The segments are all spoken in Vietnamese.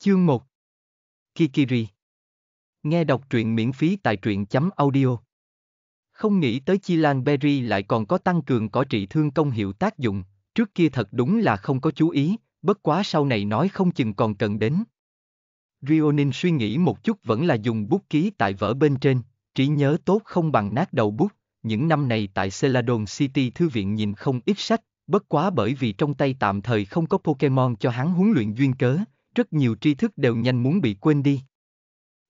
Chương 1 Kikiri Nghe đọc truyện miễn phí tại truyện chấm audio. Không nghĩ tới Chi Lan Berry lại còn có tăng cường có trị thương công hiệu tác dụng, trước kia thật đúng là không có chú ý, bất quá sau này nói không chừng còn cần đến. Rionin suy nghĩ một chút vẫn là dùng bút ký tại vở bên trên, trí nhớ tốt không bằng nát đầu bút, những năm này tại Celadon City Thư viện nhìn không ít sách, bất quá bởi vì trong tay tạm thời không có Pokemon cho hắn huấn luyện duyên cớ, rất nhiều tri thức đều nhanh muốn bị quên đi.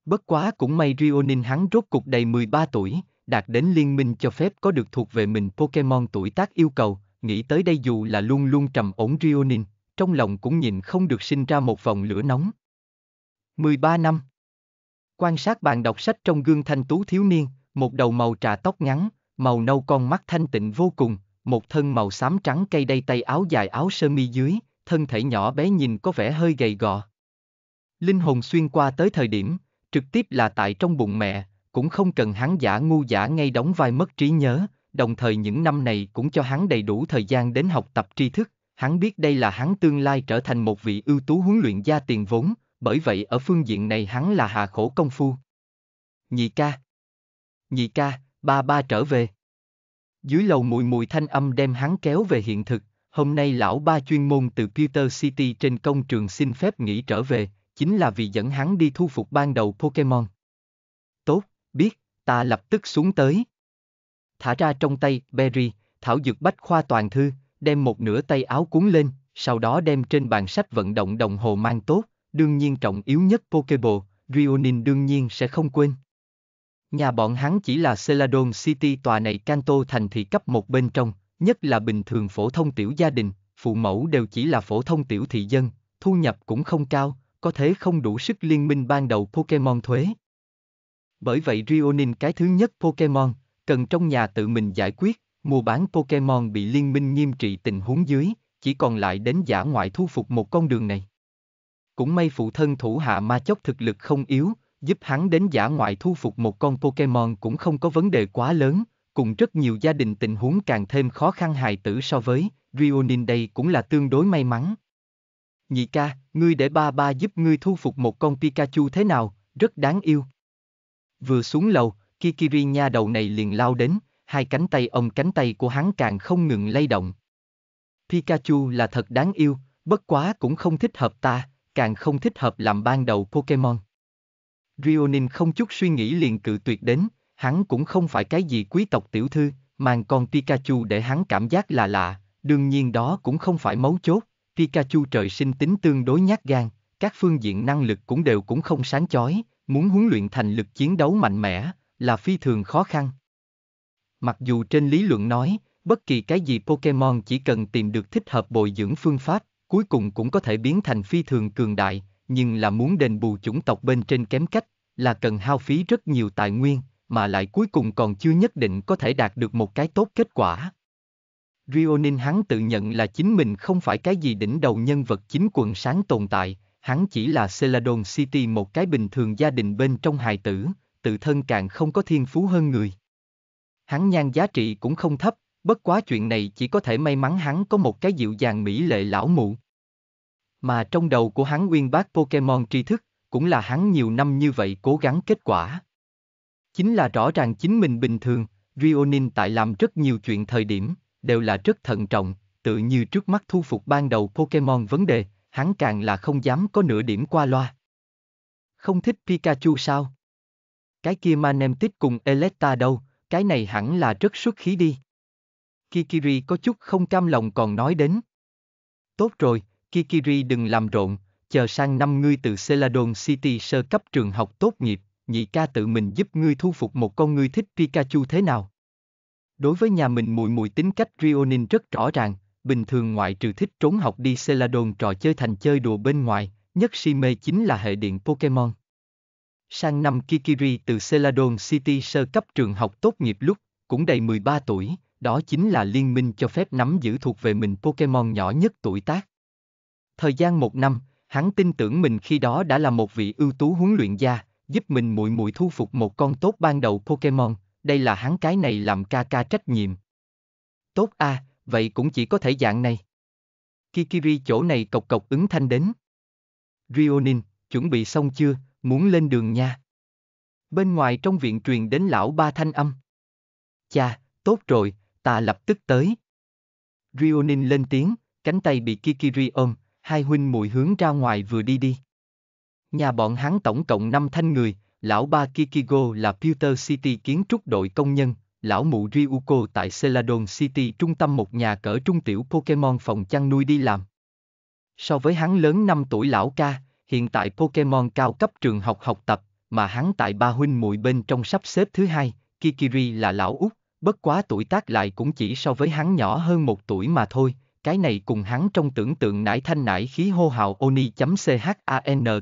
Bất quá cũng may Rionin hắn rốt cục đầy 13 tuổi, đạt đến liên minh cho phép có được thuộc về mình Pokemon tuổi tác yêu cầu, nghĩ tới đây dù là luôn luôn trầm ổn Rionin, trong lòng cũng nhìn không được sinh ra một vòng lửa nóng. 13 năm Quan sát bàn đọc sách trong gương thanh tú thiếu niên, một đầu màu trà tóc ngắn, màu nâu con mắt thanh tịnh vô cùng, một thân màu xám trắng cây đay tay áo dài áo sơ mi dưới, thân thể nhỏ bé nhìn có vẻ hơi gầy gò. Linh hồn xuyên qua tới thời điểm, trực tiếp là tại trong bụng mẹ, cũng không cần hắn giả ngu giả ngay đóng vai mất trí nhớ, đồng thời những năm này cũng cho hắn đầy đủ thời gian đến học tập tri thức, hắn biết đây là hắn tương lai trở thành một vị ưu tú huấn luyện gia tiền vốn, bởi vậy ở phương diện này hắn là hạ khổ công phu. Nhị ca Nhị ca, ba ba trở về. Dưới lầu mùi mùi thanh âm đem hắn kéo về hiện thực, Hôm nay lão ba chuyên môn từ Peter City trên công trường xin phép nghỉ trở về, chính là vì dẫn hắn đi thu phục ban đầu Pokemon. Tốt, biết, ta lập tức xuống tới. Thả ra trong tay, Berry, thảo dược bách khoa toàn thư, đem một nửa tay áo cuốn lên, sau đó đem trên bàn sách vận động đồng hồ mang tốt, đương nhiên trọng yếu nhất Pokeball, Rionin đương nhiên sẽ không quên. Nhà bọn hắn chỉ là Celadon City tòa này Canto thành thị cấp một bên trong, nhất là bình thường phổ thông tiểu gia đình, phụ mẫu đều chỉ là phổ thông tiểu thị dân, thu nhập cũng không cao, có thể không đủ sức liên minh ban đầu Pokemon thuế. Bởi vậy Rionin cái thứ nhất Pokemon, cần trong nhà tự mình giải quyết, mua bán Pokemon bị liên minh nghiêm trị tình huống dưới, chỉ còn lại đến giả ngoại thu phục một con đường này. Cũng may phụ thân thủ hạ ma chốc thực lực không yếu, giúp hắn đến giả ngoại thu phục một con Pokemon cũng không có vấn đề quá lớn, cùng rất nhiều gia đình tình huống càng thêm khó khăn hài tử so với, Rionin đây cũng là tương đối may mắn. Nhị ca, ngươi để ba ba giúp ngươi thu phục một con Pikachu thế nào, rất đáng yêu. Vừa xuống lầu, Kikiri nha đầu này liền lao đến, hai cánh tay ông cánh tay của hắn càng không ngừng lay động. Pikachu là thật đáng yêu, bất quá cũng không thích hợp ta, càng không thích hợp làm ban đầu Pokemon. Rionin không chút suy nghĩ liền cự tuyệt đến, hắn cũng không phải cái gì quý tộc tiểu thư, mang con Pikachu để hắn cảm giác là lạ, đương nhiên đó cũng không phải mấu chốt, Pikachu trời sinh tính tương đối nhát gan, các phương diện năng lực cũng đều cũng không sáng chói, muốn huấn luyện thành lực chiến đấu mạnh mẽ là phi thường khó khăn. Mặc dù trên lý luận nói, bất kỳ cái gì Pokemon chỉ cần tìm được thích hợp bồi dưỡng phương pháp, cuối cùng cũng có thể biến thành phi thường cường đại, nhưng là muốn đền bù chủng tộc bên trên kém cách, là cần hao phí rất nhiều tài nguyên, mà lại cuối cùng còn chưa nhất định có thể đạt được một cái tốt kết quả. Rionin hắn tự nhận là chính mình không phải cái gì đỉnh đầu nhân vật chính quần sáng tồn tại, hắn chỉ là Celadon City một cái bình thường gia đình bên trong hài tử, tự thân càng không có thiên phú hơn người. Hắn nhan giá trị cũng không thấp, bất quá chuyện này chỉ có thể may mắn hắn có một cái dịu dàng mỹ lệ lão mụ. Mà trong đầu của hắn nguyên bác Pokemon tri thức, cũng là hắn nhiều năm như vậy cố gắng kết quả chính là rõ ràng chính mình bình thường, Rionin tại làm rất nhiều chuyện thời điểm, đều là rất thận trọng, tự như trước mắt thu phục ban đầu Pokemon vấn đề, hắn càng là không dám có nửa điểm qua loa. Không thích Pikachu sao? Cái kia Manemtic cùng Eletta đâu, cái này hẳn là rất xuất khí đi. Kikiri có chút không cam lòng còn nói đến. Tốt rồi, Kikiri đừng làm rộn, chờ sang năm ngươi từ Celadon City sơ cấp trường học tốt nghiệp, nhị ca tự mình giúp ngươi thu phục một con ngươi thích Pikachu thế nào? Đối với nhà mình mùi mùi tính cách Rionin rất rõ ràng, bình thường ngoại trừ thích trốn học đi Celadon trò chơi thành chơi đùa bên ngoài, nhất si mê chính là hệ điện Pokemon. Sang năm Kikiri từ Celadon City sơ cấp trường học tốt nghiệp lúc, cũng đầy 13 tuổi, đó chính là liên minh cho phép nắm giữ thuộc về mình Pokemon nhỏ nhất tuổi tác. Thời gian một năm, hắn tin tưởng mình khi đó đã là một vị ưu tú huấn luyện gia, giúp mình muội muội thu phục một con tốt ban đầu Pokemon, đây là hắn cái này làm ca ca trách nhiệm. Tốt a, à, vậy cũng chỉ có thể dạng này. Kikiri chỗ này cộc cộc ứng thanh đến. Rionin, chuẩn bị xong chưa, muốn lên đường nha. Bên ngoài trong viện truyền đến lão ba thanh âm. Cha, tốt rồi, ta lập tức tới. Rionin lên tiếng, cánh tay bị Kikiri ôm, hai huynh muội hướng ra ngoài vừa đi đi. Nhà bọn hắn tổng cộng 5 thanh người, lão ba Kikigo là Pewter City kiến trúc đội công nhân, lão mụ Ryuko tại Celadon City trung tâm một nhà cỡ trung tiểu Pokemon phòng chăn nuôi đi làm. So với hắn lớn 5 tuổi lão ca, hiện tại Pokemon cao cấp trường học học tập, mà hắn tại ba huynh muội bên trong sắp xếp thứ hai, Kikiri là lão út, bất quá tuổi tác lại cũng chỉ so với hắn nhỏ hơn một tuổi mà thôi, cái này cùng hắn trong tưởng tượng nải thanh nải khí hô hào oni.chan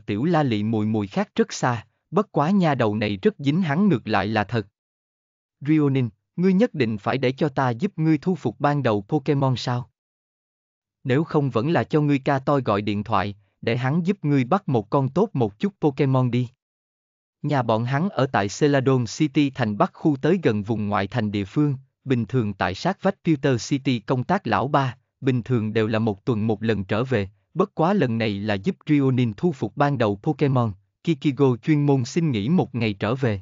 tiểu la lị mùi mùi khác rất xa, bất quá nha đầu này rất dính hắn ngược lại là thật. Rionin, ngươi nhất định phải để cho ta giúp ngươi thu phục ban đầu Pokemon sao? Nếu không vẫn là cho ngươi ca toi gọi điện thoại, để hắn giúp ngươi bắt một con tốt một chút Pokemon đi. Nhà bọn hắn ở tại Celadon City thành bắc khu tới gần vùng ngoại thành địa phương, bình thường tại sát vách Pewter City công tác lão ba, bình thường đều là một tuần một lần trở về, bất quá lần này là giúp Rionin thu phục ban đầu Pokemon, Kikigo chuyên môn xin nghỉ một ngày trở về.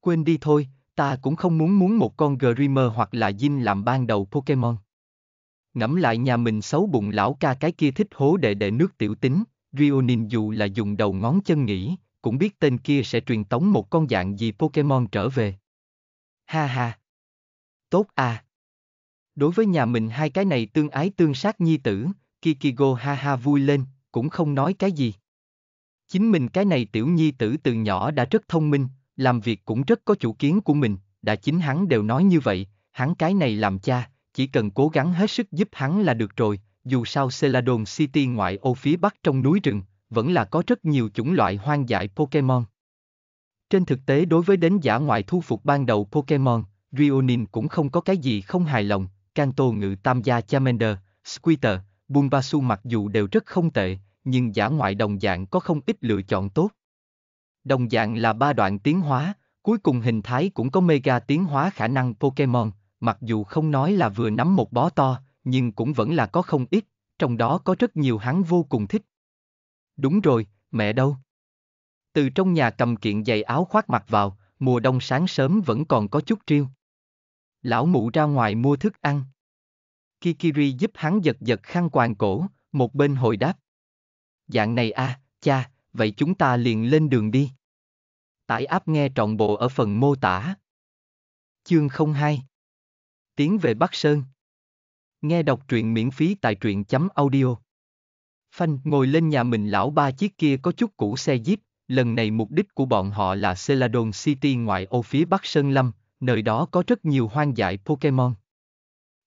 Quên đi thôi, ta cũng không muốn muốn một con Grimer hoặc là Jin làm ban đầu Pokemon. Ngẫm lại nhà mình xấu bụng lão ca cái kia thích hố đệ đệ nước tiểu tính, Rionin dù là dùng đầu ngón chân nghỉ, cũng biết tên kia sẽ truyền tống một con dạng gì Pokemon trở về. Ha ha. Tốt à. Đối với nhà mình hai cái này tương ái tương sát nhi tử, Kikigo ha ha vui lên, cũng không nói cái gì. Chính mình cái này tiểu nhi tử từ nhỏ đã rất thông minh, làm việc cũng rất có chủ kiến của mình, đã chính hắn đều nói như vậy, hắn cái này làm cha, chỉ cần cố gắng hết sức giúp hắn là được rồi, dù sao Celadon City ngoại ô phía bắc trong núi rừng, vẫn là có rất nhiều chủng loại hoang dại Pokemon. Trên thực tế đối với đến giả ngoại thu phục ban đầu Pokemon, Rionin cũng không có cái gì không hài lòng, Kanto ngự tam gia Charmander, Squitter, Bulbasaur mặc dù đều rất không tệ, nhưng giả ngoại đồng dạng có không ít lựa chọn tốt. Đồng dạng là ba đoạn tiến hóa, cuối cùng hình thái cũng có mega tiến hóa khả năng Pokemon, mặc dù không nói là vừa nắm một bó to, nhưng cũng vẫn là có không ít, trong đó có rất nhiều hắn vô cùng thích. Đúng rồi, mẹ đâu? Từ trong nhà cầm kiện giày áo khoác mặc vào, mùa đông sáng sớm vẫn còn có chút riêu lão mụ ra ngoài mua thức ăn. Kikiri giúp hắn giật giật khăn quàng cổ, một bên hồi đáp. Dạng này à, cha, vậy chúng ta liền lên đường đi. Tải áp nghe trọn bộ ở phần mô tả. Chương 02 Tiến về Bắc Sơn Nghe đọc truyện miễn phí tại truyện chấm audio. Phanh ngồi lên nhà mình lão ba chiếc kia có chút cũ xe jeep, lần này mục đích của bọn họ là Celadon City ngoại ô phía Bắc Sơn Lâm, nơi đó có rất nhiều hoang dại Pokemon.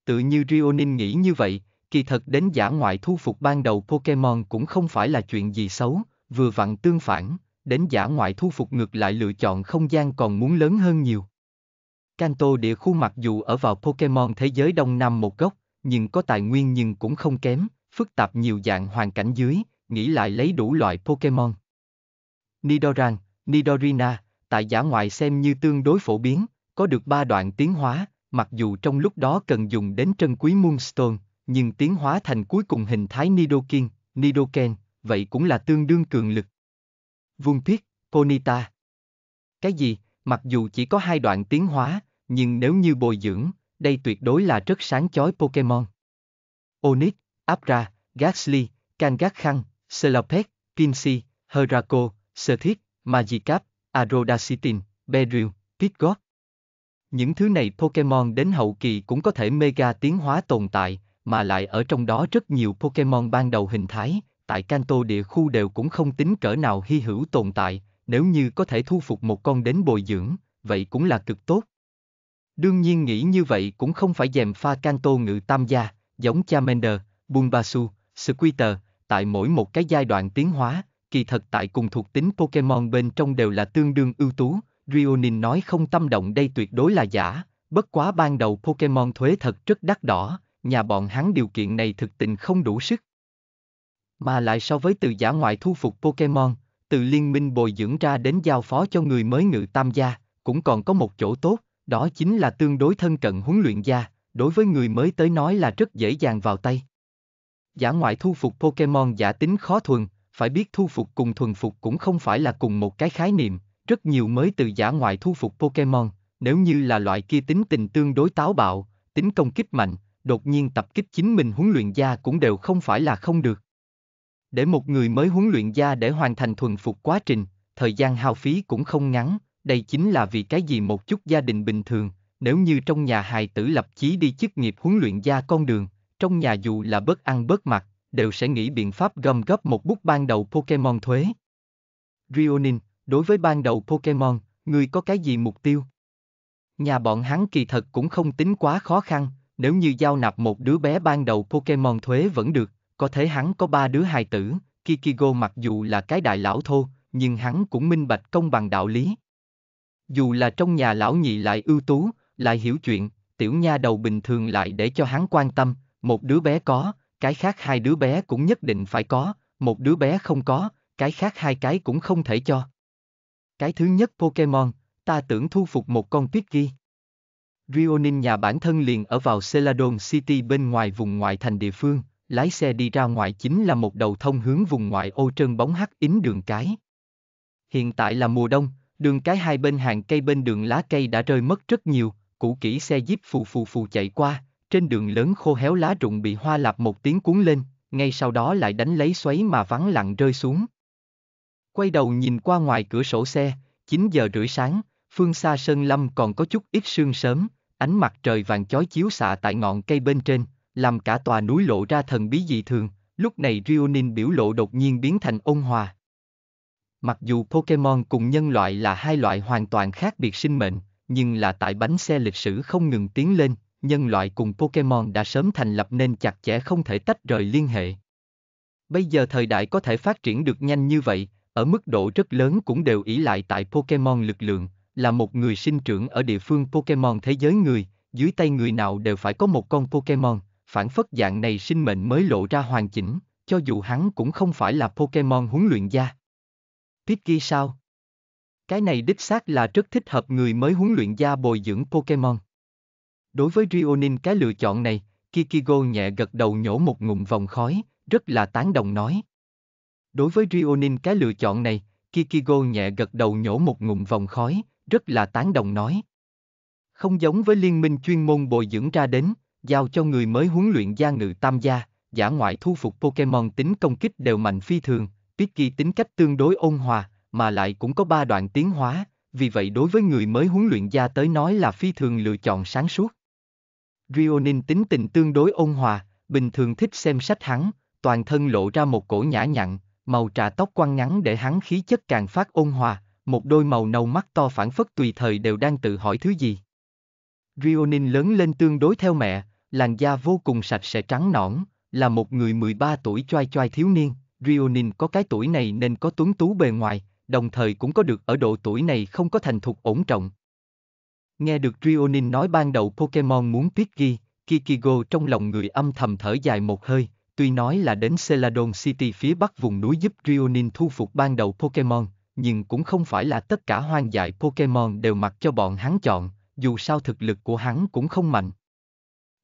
Tự như Rionin nghĩ như vậy, kỳ thật đến giả ngoại thu phục ban đầu Pokemon cũng không phải là chuyện gì xấu, vừa vặn tương phản, đến giả ngoại thu phục ngược lại lựa chọn không gian còn muốn lớn hơn nhiều. Kanto địa khu mặc dù ở vào Pokemon thế giới Đông Nam một góc, nhưng có tài nguyên nhưng cũng không kém, phức tạp nhiều dạng hoàn cảnh dưới, nghĩ lại lấy đủ loại Pokemon. Nidoran, Nidorina, tại giả ngoại xem như tương đối phổ biến, có được ba đoạn tiến hóa, mặc dù trong lúc đó cần dùng đến trân quý Moonstone, nhưng tiến hóa thành cuối cùng hình thái Nidoking, Nidoken, vậy cũng là tương đương cường lực. Vuông thiết, Ponita. Cái gì, mặc dù chỉ có hai đoạn tiến hóa, nhưng nếu như bồi dưỡng, đây tuyệt đối là rất sáng chói Pokemon. Onix, Abra, Gasly, Kangaskhan, Slowpoke, Pinsy, Heraco, Serthic, Magikarp, Aerodactyl, Beryl, Pidgeot. Những thứ này Pokemon đến hậu kỳ cũng có thể mega tiến hóa tồn tại, mà lại ở trong đó rất nhiều Pokemon ban đầu hình thái, tại Kanto địa khu đều cũng không tính cỡ nào hy hữu tồn tại, nếu như có thể thu phục một con đến bồi dưỡng, vậy cũng là cực tốt. Đương nhiên nghĩ như vậy cũng không phải dèm pha Kanto ngự tam gia, giống Charmander, Bulbasaur, Squirtle, tại mỗi một cái giai đoạn tiến hóa, kỳ thật tại cùng thuộc tính Pokemon bên trong đều là tương đương ưu tú, Rionin nói không tâm động đây tuyệt đối là giả, bất quá ban đầu Pokemon thuế thật rất đắt đỏ, nhà bọn hắn điều kiện này thực tình không đủ sức. Mà lại so với từ giả ngoại thu phục Pokemon, từ liên minh bồi dưỡng ra đến giao phó cho người mới ngự tam gia, cũng còn có một chỗ tốt, đó chính là tương đối thân cận huấn luyện gia, đối với người mới tới nói là rất dễ dàng vào tay. Giả ngoại thu phục Pokemon giả tính khó thuần, phải biết thu phục cùng thuần phục cũng không phải là cùng một cái khái niệm, rất nhiều mới từ giả ngoại thu phục Pokemon, nếu như là loại kia tính tình tương đối táo bạo, tính công kích mạnh, đột nhiên tập kích chính mình huấn luyện gia cũng đều không phải là không được. Để một người mới huấn luyện gia để hoàn thành thuần phục quá trình, thời gian hao phí cũng không ngắn, đây chính là vì cái gì một chút gia đình bình thường, nếu như trong nhà hài tử lập chí đi chức nghiệp huấn luyện gia con đường, trong nhà dù là bớt ăn bớt mặc, đều sẽ nghĩ biện pháp gom góp một bút ban đầu Pokemon thuế. Rionin, Đối với ban đầu Pokemon, người có cái gì mục tiêu? Nhà bọn hắn kỳ thật cũng không tính quá khó khăn, nếu như giao nạp một đứa bé ban đầu Pokemon thuế vẫn được, có thể hắn có ba đứa hài tử, Kikigo mặc dù là cái đại lão thô, nhưng hắn cũng minh bạch công bằng đạo lý. Dù là trong nhà lão nhị lại ưu tú, lại hiểu chuyện, tiểu nha đầu bình thường lại để cho hắn quan tâm, một đứa bé có, cái khác hai đứa bé cũng nhất định phải có, một đứa bé không có, cái khác hai cái cũng không thể cho. Cái thứ nhất Pokemon, ta tưởng thu phục một con tuyết ghi. Rionin nhà bản thân liền ở vào Celadon City bên ngoài vùng ngoại thành địa phương, lái xe đi ra ngoài chính là một đầu thông hướng vùng ngoại ô trơn bóng hắc ín đường cái. Hiện tại là mùa đông, đường cái hai bên hàng cây bên đường lá cây đã rơi mất rất nhiều, cũ kỹ xe jeep phù phù phù chạy qua, trên đường lớn khô héo lá rụng bị hoa lạp một tiếng cuốn lên, ngay sau đó lại đánh lấy xoáy mà vắng lặng rơi xuống. Quay đầu nhìn qua ngoài cửa sổ xe, 9 giờ rưỡi sáng, phương xa sơn lâm còn có chút ít sương sớm, ánh mặt trời vàng chói chiếu xạ tại ngọn cây bên trên, làm cả tòa núi lộ ra thần bí dị thường, lúc này Rionin biểu lộ đột nhiên biến thành ôn hòa. Mặc dù Pokemon cùng nhân loại là hai loại hoàn toàn khác biệt sinh mệnh, nhưng là tại bánh xe lịch sử không ngừng tiến lên, nhân loại cùng Pokemon đã sớm thành lập nên chặt chẽ không thể tách rời liên hệ. Bây giờ thời đại có thể phát triển được nhanh như vậy, ở mức độ rất lớn cũng đều ỷ lại tại Pokemon lực lượng, là một người sinh trưởng ở địa phương Pokemon thế giới người, dưới tay người nào đều phải có một con Pokemon, phản phất dạng này sinh mệnh mới lộ ra hoàn chỉnh, cho dù hắn cũng không phải là Pokemon huấn luyện gia. Pidgey sao? Cái này đích xác là rất thích hợp người mới huấn luyện gia bồi dưỡng Pokemon. Đối với Rionin cái lựa chọn này, Kikigo nhẹ gật đầu nhổ một ngụm vòng khói, rất là tán đồng nói, Đối với Rionin cái lựa chọn này, Kikigo nhẹ gật đầu nhổ một ngụm vòng khói, rất là tán đồng nói. Không giống với liên minh chuyên môn bồi dưỡng ra đến, giao cho người mới huấn luyện gia ngự tam gia, giả ngoại thu phục Pokemon tính công kích đều mạnh phi thường, Pidgey tính cách tương đối ôn hòa, mà lại cũng có ba đoạn tiến hóa, vì vậy đối với người mới huấn luyện gia tới nói là phi thường lựa chọn sáng suốt. Rionin tính tình tương đối ôn hòa, bình thường thích xem sách hắn, toàn thân lộ ra một cổ nhã nhặn, màu trà tóc quăng ngắn để hắn khí chất càng phát ôn hòa, một đôi màu nâu mắt to phản phất tùy thời đều đang tự hỏi thứ gì. Rionin lớn lên tương đối theo mẹ, làn da vô cùng sạch sẽ trắng nõn, là một người 13 tuổi choai choai thiếu niên, Rionin có cái tuổi này nên có tuấn tú bề ngoài, đồng thời cũng có được ở độ tuổi này không có thành thục ổn trọng. Nghe được Rionin nói ban đầu Pokemon muốn tuyết ghi, Kikigo trong lòng người âm thầm thở dài một hơi, Tuy nói là đến Celadon City phía bắc vùng núi giúp Rionin thu phục ban đầu Pokemon, nhưng cũng không phải là tất cả hoang dại Pokemon đều mặc cho bọn hắn chọn, dù sao thực lực của hắn cũng không mạnh.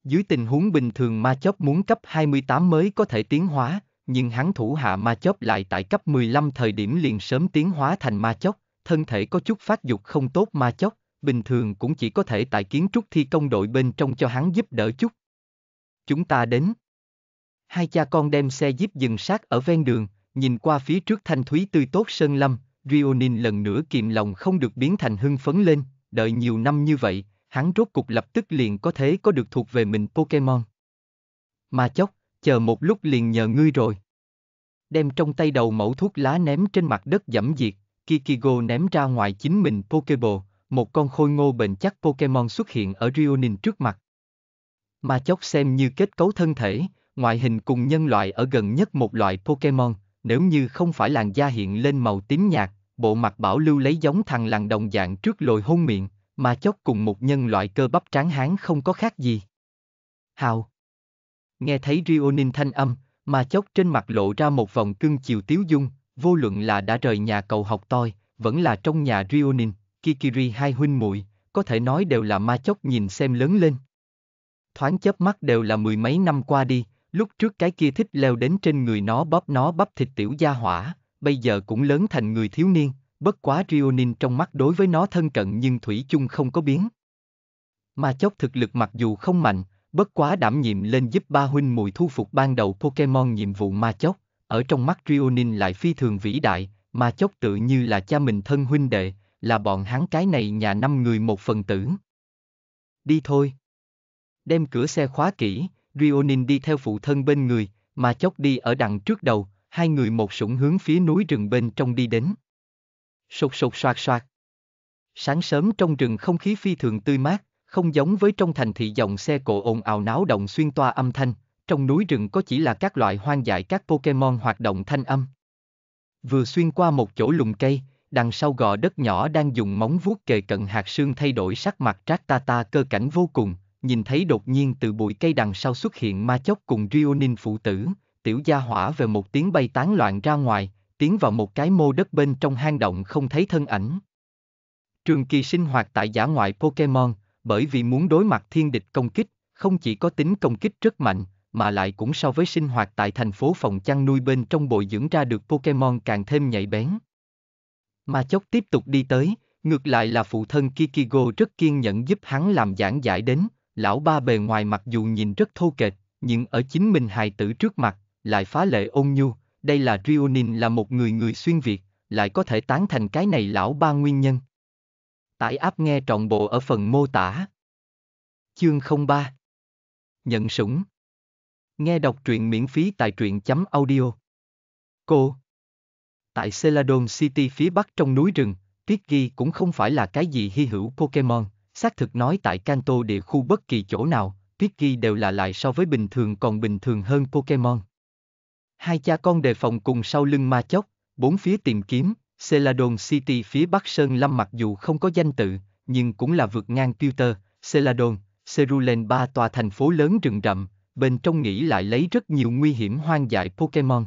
Dưới tình huống bình thường ma chóp muốn cấp 28 mới có thể tiến hóa, nhưng hắn thủ hạ ma chóp lại tại cấp 15 thời điểm liền sớm tiến hóa thành ma chóp, thân thể có chút phát dục không tốt ma chóp, bình thường cũng chỉ có thể tại kiến trúc thi công đội bên trong cho hắn giúp đỡ chút. Chúng ta đến. Hai cha con đem xe jeep dừng sát ở ven đường, nhìn qua phía trước thanh thúy tươi tốt sơn lâm, Rionin lần nữa kiềm lòng không được biến thành hưng phấn lên, đợi nhiều năm như vậy, hắn rốt cục lập tức liền có thế có được thuộc về mình Pokemon. Mà chốc, chờ một lúc liền nhờ ngươi rồi. Đem trong tay đầu mẫu thuốc lá ném trên mặt đất dẫm diệt, Kikigo ném ra ngoài chính mình Pokeball, một con khôi ngô bền chắc Pokemon xuất hiện ở Rionin trước mặt. Mà chốc xem như kết cấu thân thể, ngoại hình cùng nhân loại ở gần nhất một loại Pokemon, nếu như không phải làn da hiện lên màu tím nhạt, bộ mặt bảo lưu lấy giống thằng làng đồng dạng trước lồi hôn miệng, mà chốc cùng một nhân loại cơ bắp tráng hán không có khác gì. Hào Nghe thấy Rionin thanh âm, mà chốc trên mặt lộ ra một vòng cưng chiều tiếu dung, vô luận là đã rời nhà cầu học toi, vẫn là trong nhà Rionin, Kikiri hai huynh muội có thể nói đều là ma chốc nhìn xem lớn lên. Thoáng chớp mắt đều là mười mấy năm qua đi, Lúc trước cái kia thích leo đến trên người nó bóp nó bắp thịt tiểu gia hỏa, bây giờ cũng lớn thành người thiếu niên, bất quá Rionin trong mắt đối với nó thân cận nhưng Thủy chung không có biến. Mà chốc thực lực mặc dù không mạnh, bất quá đảm nhiệm lên giúp ba huynh mùi thu phục ban đầu Pokemon nhiệm vụ ma chốc, ở trong mắt Rionin lại phi thường vĩ đại, ma chốc tự như là cha mình thân huynh đệ, là bọn hắn cái này nhà năm người một phần tử. Đi thôi. Đem cửa xe khóa kỹ, Rionin đi theo phụ thân bên người, mà chốc đi ở đằng trước đầu, hai người một sủng hướng phía núi rừng bên trong đi đến. Sột sột soạt soạt. Sáng sớm trong rừng không khí phi thường tươi mát, không giống với trong thành thị dòng xe cộ ồn ào náo động xuyên toa âm thanh, trong núi rừng có chỉ là các loại hoang dại các Pokemon hoạt động thanh âm. Vừa xuyên qua một chỗ lùm cây, đằng sau gò đất nhỏ đang dùng móng vuốt kề cận hạt sương thay đổi sắc mặt Trác ta cơ cảnh vô cùng, nhìn thấy đột nhiên từ bụi cây đằng sau xuất hiện ma chốc cùng Rionin phụ tử, tiểu gia hỏa về một tiếng bay tán loạn ra ngoài, tiến vào một cái mô đất bên trong hang động không thấy thân ảnh. Trường kỳ sinh hoạt tại giả ngoại Pokemon, bởi vì muốn đối mặt thiên địch công kích, không chỉ có tính công kích rất mạnh, mà lại cũng so với sinh hoạt tại thành phố phòng chăn nuôi bên trong bồi dưỡng ra được Pokemon càng thêm nhạy bén. Ma chốc tiếp tục đi tới, ngược lại là phụ thân Kikigo rất kiên nhẫn giúp hắn làm giảng giải đến, lão ba bề ngoài mặc dù nhìn rất thô kệch, nhưng ở chính mình hài tử trước mặt, lại phá lệ ôn nhu, đây là Rionin là một người người xuyên Việt, lại có thể tán thành cái này lão ba nguyên nhân. Tải áp nghe trọn bộ ở phần mô tả. Chương 03 Nhận sủng Nghe đọc truyện miễn phí tại truyện chấm audio. Cô Tại Celadon City phía bắc trong núi rừng, Ghi cũng không phải là cái gì hy hữu Pokemon. Xác thực nói tại Kanto địa khu bất kỳ chỗ nào, Pidgey đều là lại so với bình thường còn bình thường hơn Pokemon. Hai cha con đề phòng cùng sau lưng ma chóc, bốn phía tìm kiếm, Celadon City phía Bắc Sơn Lâm mặc dù không có danh tự, nhưng cũng là vượt ngang Pewter, Celadon, Cerulen ba tòa thành phố lớn rừng rậm, bên trong nghĩ lại lấy rất nhiều nguy hiểm hoang dại Pokemon.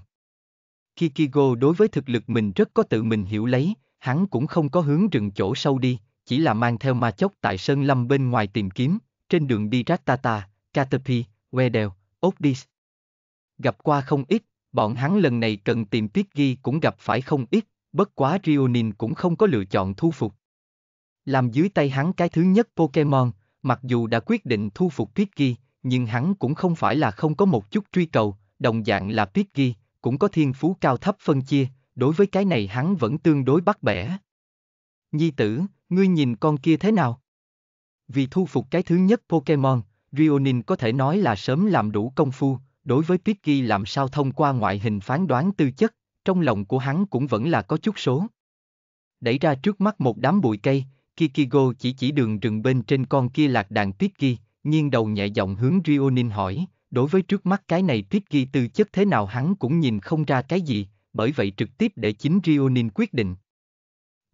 Kikigo đối với thực lực mình rất có tự mình hiểu lấy, hắn cũng không có hướng rừng chỗ sâu đi, chỉ là mang theo ma chốc tại Sơn Lâm bên ngoài tìm kiếm, trên đường đi Rattata, Caterpie, Wedel, Odis. Gặp qua không ít, bọn hắn lần này cần tìm tiết ghi cũng gặp phải không ít, bất quá Rionin cũng không có lựa chọn thu phục. Làm dưới tay hắn cái thứ nhất Pokemon, mặc dù đã quyết định thu phục Pidgey, nhưng hắn cũng không phải là không có một chút truy cầu, đồng dạng là Pidgey, cũng có thiên phú cao thấp phân chia, đối với cái này hắn vẫn tương đối bắt bẻ. Nhi tử, ngươi nhìn con kia thế nào? Vì thu phục cái thứ nhất Pokemon, Rionin có thể nói là sớm làm đủ công phu, đối với Pidgey làm sao thông qua ngoại hình phán đoán tư chất, trong lòng của hắn cũng vẫn là có chút số. Đẩy ra trước mắt một đám bụi cây, Kikigo chỉ chỉ đường rừng bên trên con kia lạc đàn Pidgey, nghiêng đầu nhẹ giọng hướng Rionin hỏi, đối với trước mắt cái này Pidgey tư chất thế nào hắn cũng nhìn không ra cái gì, bởi vậy trực tiếp để chính Rionin quyết định.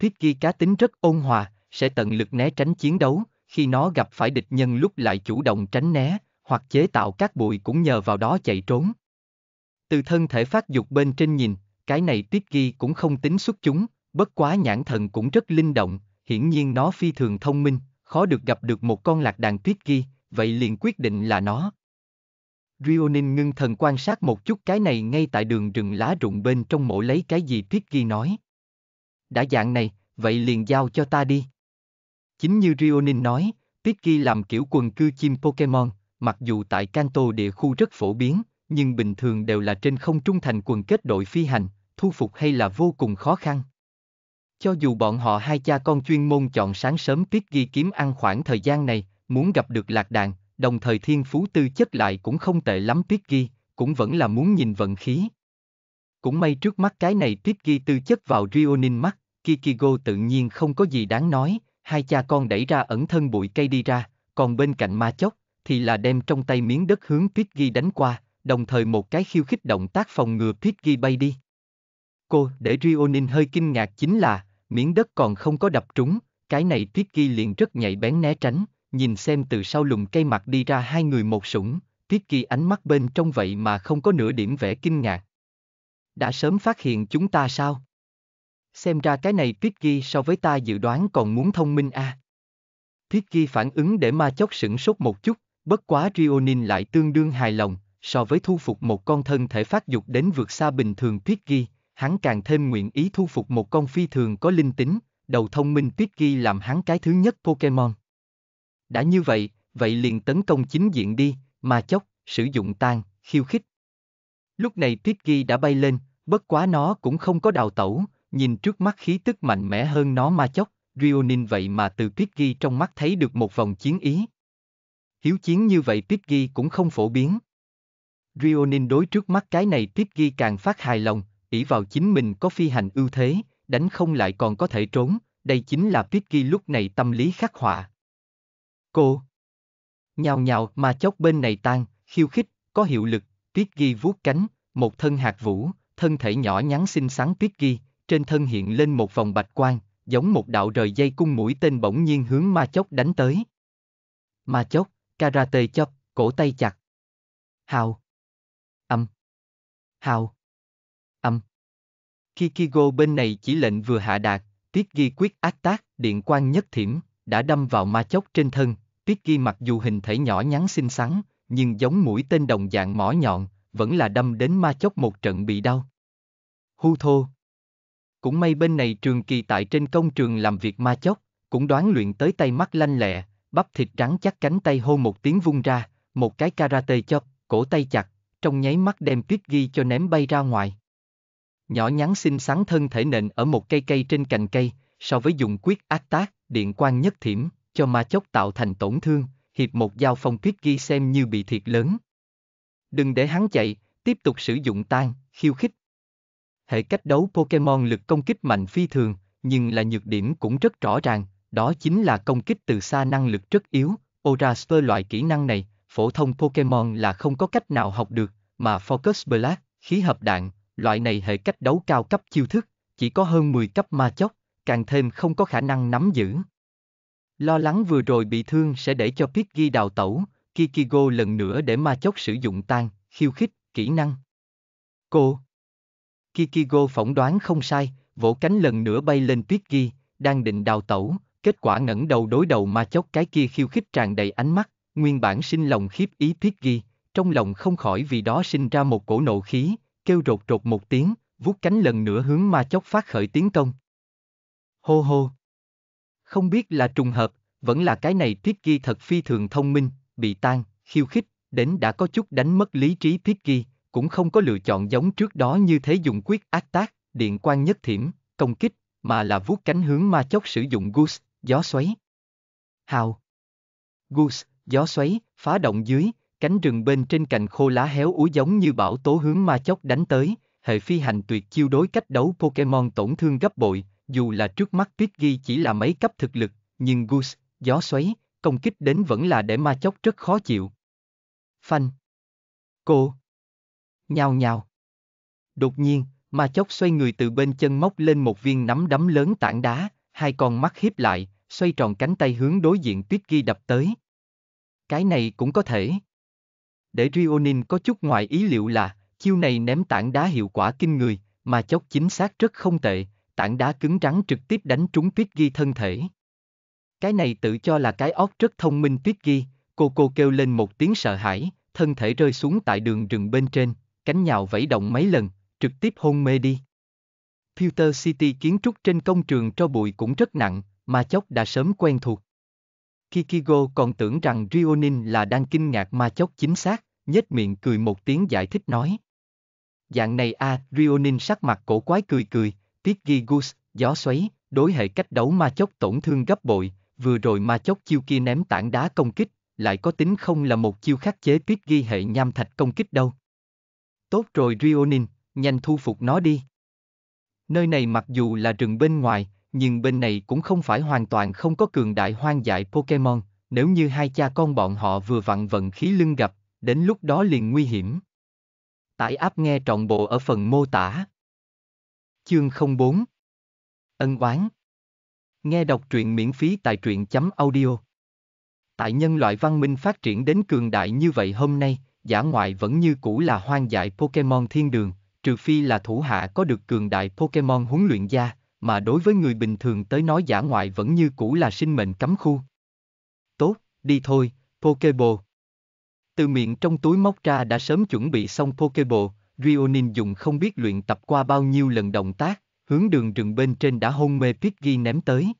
Tuyết kia cá tính rất ôn hòa, sẽ tận lực né tránh chiến đấu, khi nó gặp phải địch nhân lúc lại chủ động tránh né, hoặc chế tạo các bụi cũng nhờ vào đó chạy trốn. Từ thân thể phát dục bên trên nhìn, cái này tiết Ghi cũng không tính xuất chúng, bất quá nhãn thần cũng rất linh động, hiển nhiên nó phi thường thông minh, khó được gặp được một con lạc đàn tiết Ghi, vậy liền quyết định là nó. Rionin ngưng thần quan sát một chút cái này ngay tại đường rừng lá rụng bên trong mộ lấy cái gì tiết Ghi nói đã dạng này, vậy liền giao cho ta đi. Chính như Rionin nói, Tiki làm kiểu quần cư chim Pokemon, mặc dù tại Kanto địa khu rất phổ biến, nhưng bình thường đều là trên không trung thành quần kết đội phi hành, thu phục hay là vô cùng khó khăn. Cho dù bọn họ hai cha con chuyên môn chọn sáng sớm tiết kiếm ăn khoảng thời gian này, muốn gặp được lạc đàn, đồng thời thiên phú tư chất lại cũng không tệ lắm tiết cũng vẫn là muốn nhìn vận khí. Cũng may trước mắt cái này tiết tư chất vào Rionin mắt, Kikigo tự nhiên không có gì đáng nói, hai cha con đẩy ra ẩn thân bụi cây đi ra, còn bên cạnh ma chốc, thì là đem trong tay miếng đất hướng tuyết ghi đánh qua, đồng thời một cái khiêu khích động tác phòng ngừa tuyết ghi bay đi. Cô để Rionin hơi kinh ngạc chính là, miếng đất còn không có đập trúng, cái này tuyết ghi liền rất nhạy bén né tránh, nhìn xem từ sau lùm cây mặt đi ra hai người một sủng, tuyết ghi ánh mắt bên trong vậy mà không có nửa điểm vẻ kinh ngạc. Đã sớm phát hiện chúng ta sao? Xem ra cái này Tuyết Ghi so với ta dự đoán còn muốn thông minh a. À. Tuyết Ghi phản ứng để ma chóc sửng sốt một chút, bất quá Rionin lại tương đương hài lòng, so với thu phục một con thân thể phát dục đến vượt xa bình thường Tuyết Ghi, hắn càng thêm nguyện ý thu phục một con phi thường có linh tính, đầu thông minh Tuyết Ghi làm hắn cái thứ nhất Pokemon. Đã như vậy, vậy liền tấn công chính diện đi, ma chóc, sử dụng tan, khiêu khích. Lúc này Tuyết Ghi đã bay lên, bất quá nó cũng không có đào tẩu, nhìn trước mắt khí tức mạnh mẽ hơn nó ma chóc, Rionin vậy mà từ Pitgi trong mắt thấy được một vòng chiến ý. Hiếu chiến như vậy Pitgi cũng không phổ biến. Rionin đối trước mắt cái này Pitgi càng phát hài lòng, ỷ vào chính mình có phi hành ưu thế, đánh không lại còn có thể trốn, đây chính là Pitgi lúc này tâm lý khắc họa. Cô Nhào nhào ma chốc bên này tan, khiêu khích, có hiệu lực, Pitgi vuốt cánh, một thân hạt vũ, thân thể nhỏ nhắn xinh xắn Pitgi, trên thân hiện lên một vòng bạch quang, giống một đạo rời dây cung mũi tên bỗng nhiên hướng ma chốc đánh tới. Ma chốc, karate chốc, cổ tay chặt. Hào. Âm. Hào. Âm. Kikigo bên này chỉ lệnh vừa hạ đạt, Tiết Ghi quyết ác tác, điện quang nhất thiểm, đã đâm vào ma chốc trên thân, Tiết Ghi mặc dù hình thể nhỏ nhắn xinh xắn, nhưng giống mũi tên đồng dạng mỏ nhọn, vẫn là đâm đến ma chốc một trận bị đau. Hu thô, cũng may bên này trường kỳ tại trên công trường làm việc ma chóc, cũng đoán luyện tới tay mắt lanh lẹ, bắp thịt trắng chắc cánh tay hô một tiếng vung ra, một cái karate chop, cổ tay chặt, trong nháy mắt đem tuyết ghi cho ném bay ra ngoài. Nhỏ nhắn xinh xắn thân thể nện ở một cây cây trên cành cây, so với dùng quyết ác tác, điện quan nhất thiểm, cho ma chóc tạo thành tổn thương, hiệp một dao phong tuyết ghi xem như bị thiệt lớn. Đừng để hắn chạy, tiếp tục sử dụng tan, khiêu khích, hệ cách đấu Pokemon lực công kích mạnh phi thường, nhưng là nhược điểm cũng rất rõ ràng, đó chính là công kích từ xa năng lực rất yếu, Aura Spur loại kỹ năng này, phổ thông Pokemon là không có cách nào học được, mà Focus Blast, khí hợp đạn, loại này hệ cách đấu cao cấp chiêu thức, chỉ có hơn 10 cấp ma chóc, càng thêm không có khả năng nắm giữ. Lo lắng vừa rồi bị thương sẽ để cho Pidgey đào tẩu, Kikigo lần nữa để ma chóc sử dụng tan, khiêu khích, kỹ năng. Cô, Kikigo phỏng đoán không sai, vỗ cánh lần nữa bay lên tuyết ghi, đang định đào tẩu, kết quả ngẩng đầu đối đầu ma chốc cái kia khiêu khích tràn đầy ánh mắt, nguyên bản sinh lòng khiếp ý tuyết ghi, trong lòng không khỏi vì đó sinh ra một cổ nộ khí, kêu rột rột một tiếng, vuốt cánh lần nữa hướng ma chốc phát khởi tiến công. Hô hô! Không biết là trùng hợp, vẫn là cái này tuyết ghi thật phi thường thông minh, bị tan, khiêu khích, đến đã có chút đánh mất lý trí tuyết ghi, cũng không có lựa chọn giống trước đó như thế dùng quyết ác tác, điện quan nhất thiểm, công kích, mà là vuốt cánh hướng ma chốc sử dụng goose, gió xoáy. Hào. Goose, gió xoáy, phá động dưới, cánh rừng bên trên cành khô lá héo úa giống như bão tố hướng ma chóc đánh tới, hệ phi hành tuyệt chiêu đối cách đấu Pokemon tổn thương gấp bội, dù là trước mắt ghi chỉ là mấy cấp thực lực, nhưng Goose, gió xoáy, công kích đến vẫn là để ma chóc rất khó chịu. Phanh. Cô. Nhào nhào. Đột nhiên, Ma chốc xoay người từ bên chân móc lên một viên nắm đấm lớn tảng đá, hai con mắt hiếp lại, xoay tròn cánh tay hướng đối diện tuyết ghi đập tới. Cái này cũng có thể. Để Rionin có chút ngoài ý liệu là, chiêu này ném tảng đá hiệu quả kinh người, ma chốc chính xác rất không tệ, tảng đá cứng rắn trực tiếp đánh trúng tuyết ghi thân thể. Cái này tự cho là cái óc rất thông minh tuyết ghi, cô cô kêu lên một tiếng sợ hãi, thân thể rơi xuống tại đường rừng bên trên cánh nhào vẫy động mấy lần, trực tiếp hôn mê đi. Pewter City kiến trúc trên công trường cho bụi cũng rất nặng, mà chốc đã sớm quen thuộc. Kikigo còn tưởng rằng Rionin là đang kinh ngạc ma chốc chính xác, nhếch miệng cười một tiếng giải thích nói. Dạng này a, à, Rionin sắc mặt cổ quái cười cười, tiết ghi gus, gió xoáy, đối hệ cách đấu ma chốc tổn thương gấp bội, vừa rồi ma chốc chiêu kia ném tảng đá công kích, lại có tính không là một chiêu khắc chế tuyết ghi hệ nham thạch công kích đâu. Tốt rồi Rionin, nhanh thu phục nó đi. Nơi này mặc dù là rừng bên ngoài, nhưng bên này cũng không phải hoàn toàn không có cường đại hoang dại Pokemon, nếu như hai cha con bọn họ vừa vặn vận khí lưng gặp, đến lúc đó liền nguy hiểm. Tải áp nghe trọn bộ ở phần mô tả. Chương 04 Ân oán Nghe đọc truyện miễn phí tại truyện chấm audio. Tại nhân loại văn minh phát triển đến cường đại như vậy hôm nay, giả ngoại vẫn như cũ là hoang dại Pokemon thiên đường, trừ phi là thủ hạ có được cường đại Pokemon huấn luyện gia, mà đối với người bình thường tới nói giả ngoại vẫn như cũ là sinh mệnh cấm khu. Tốt, đi thôi, Pokeball. Từ miệng trong túi móc ra đã sớm chuẩn bị xong Pokeball, Rionin dùng không biết luyện tập qua bao nhiêu lần động tác, hướng đường rừng bên trên đã hôn mê Pidgey ném tới.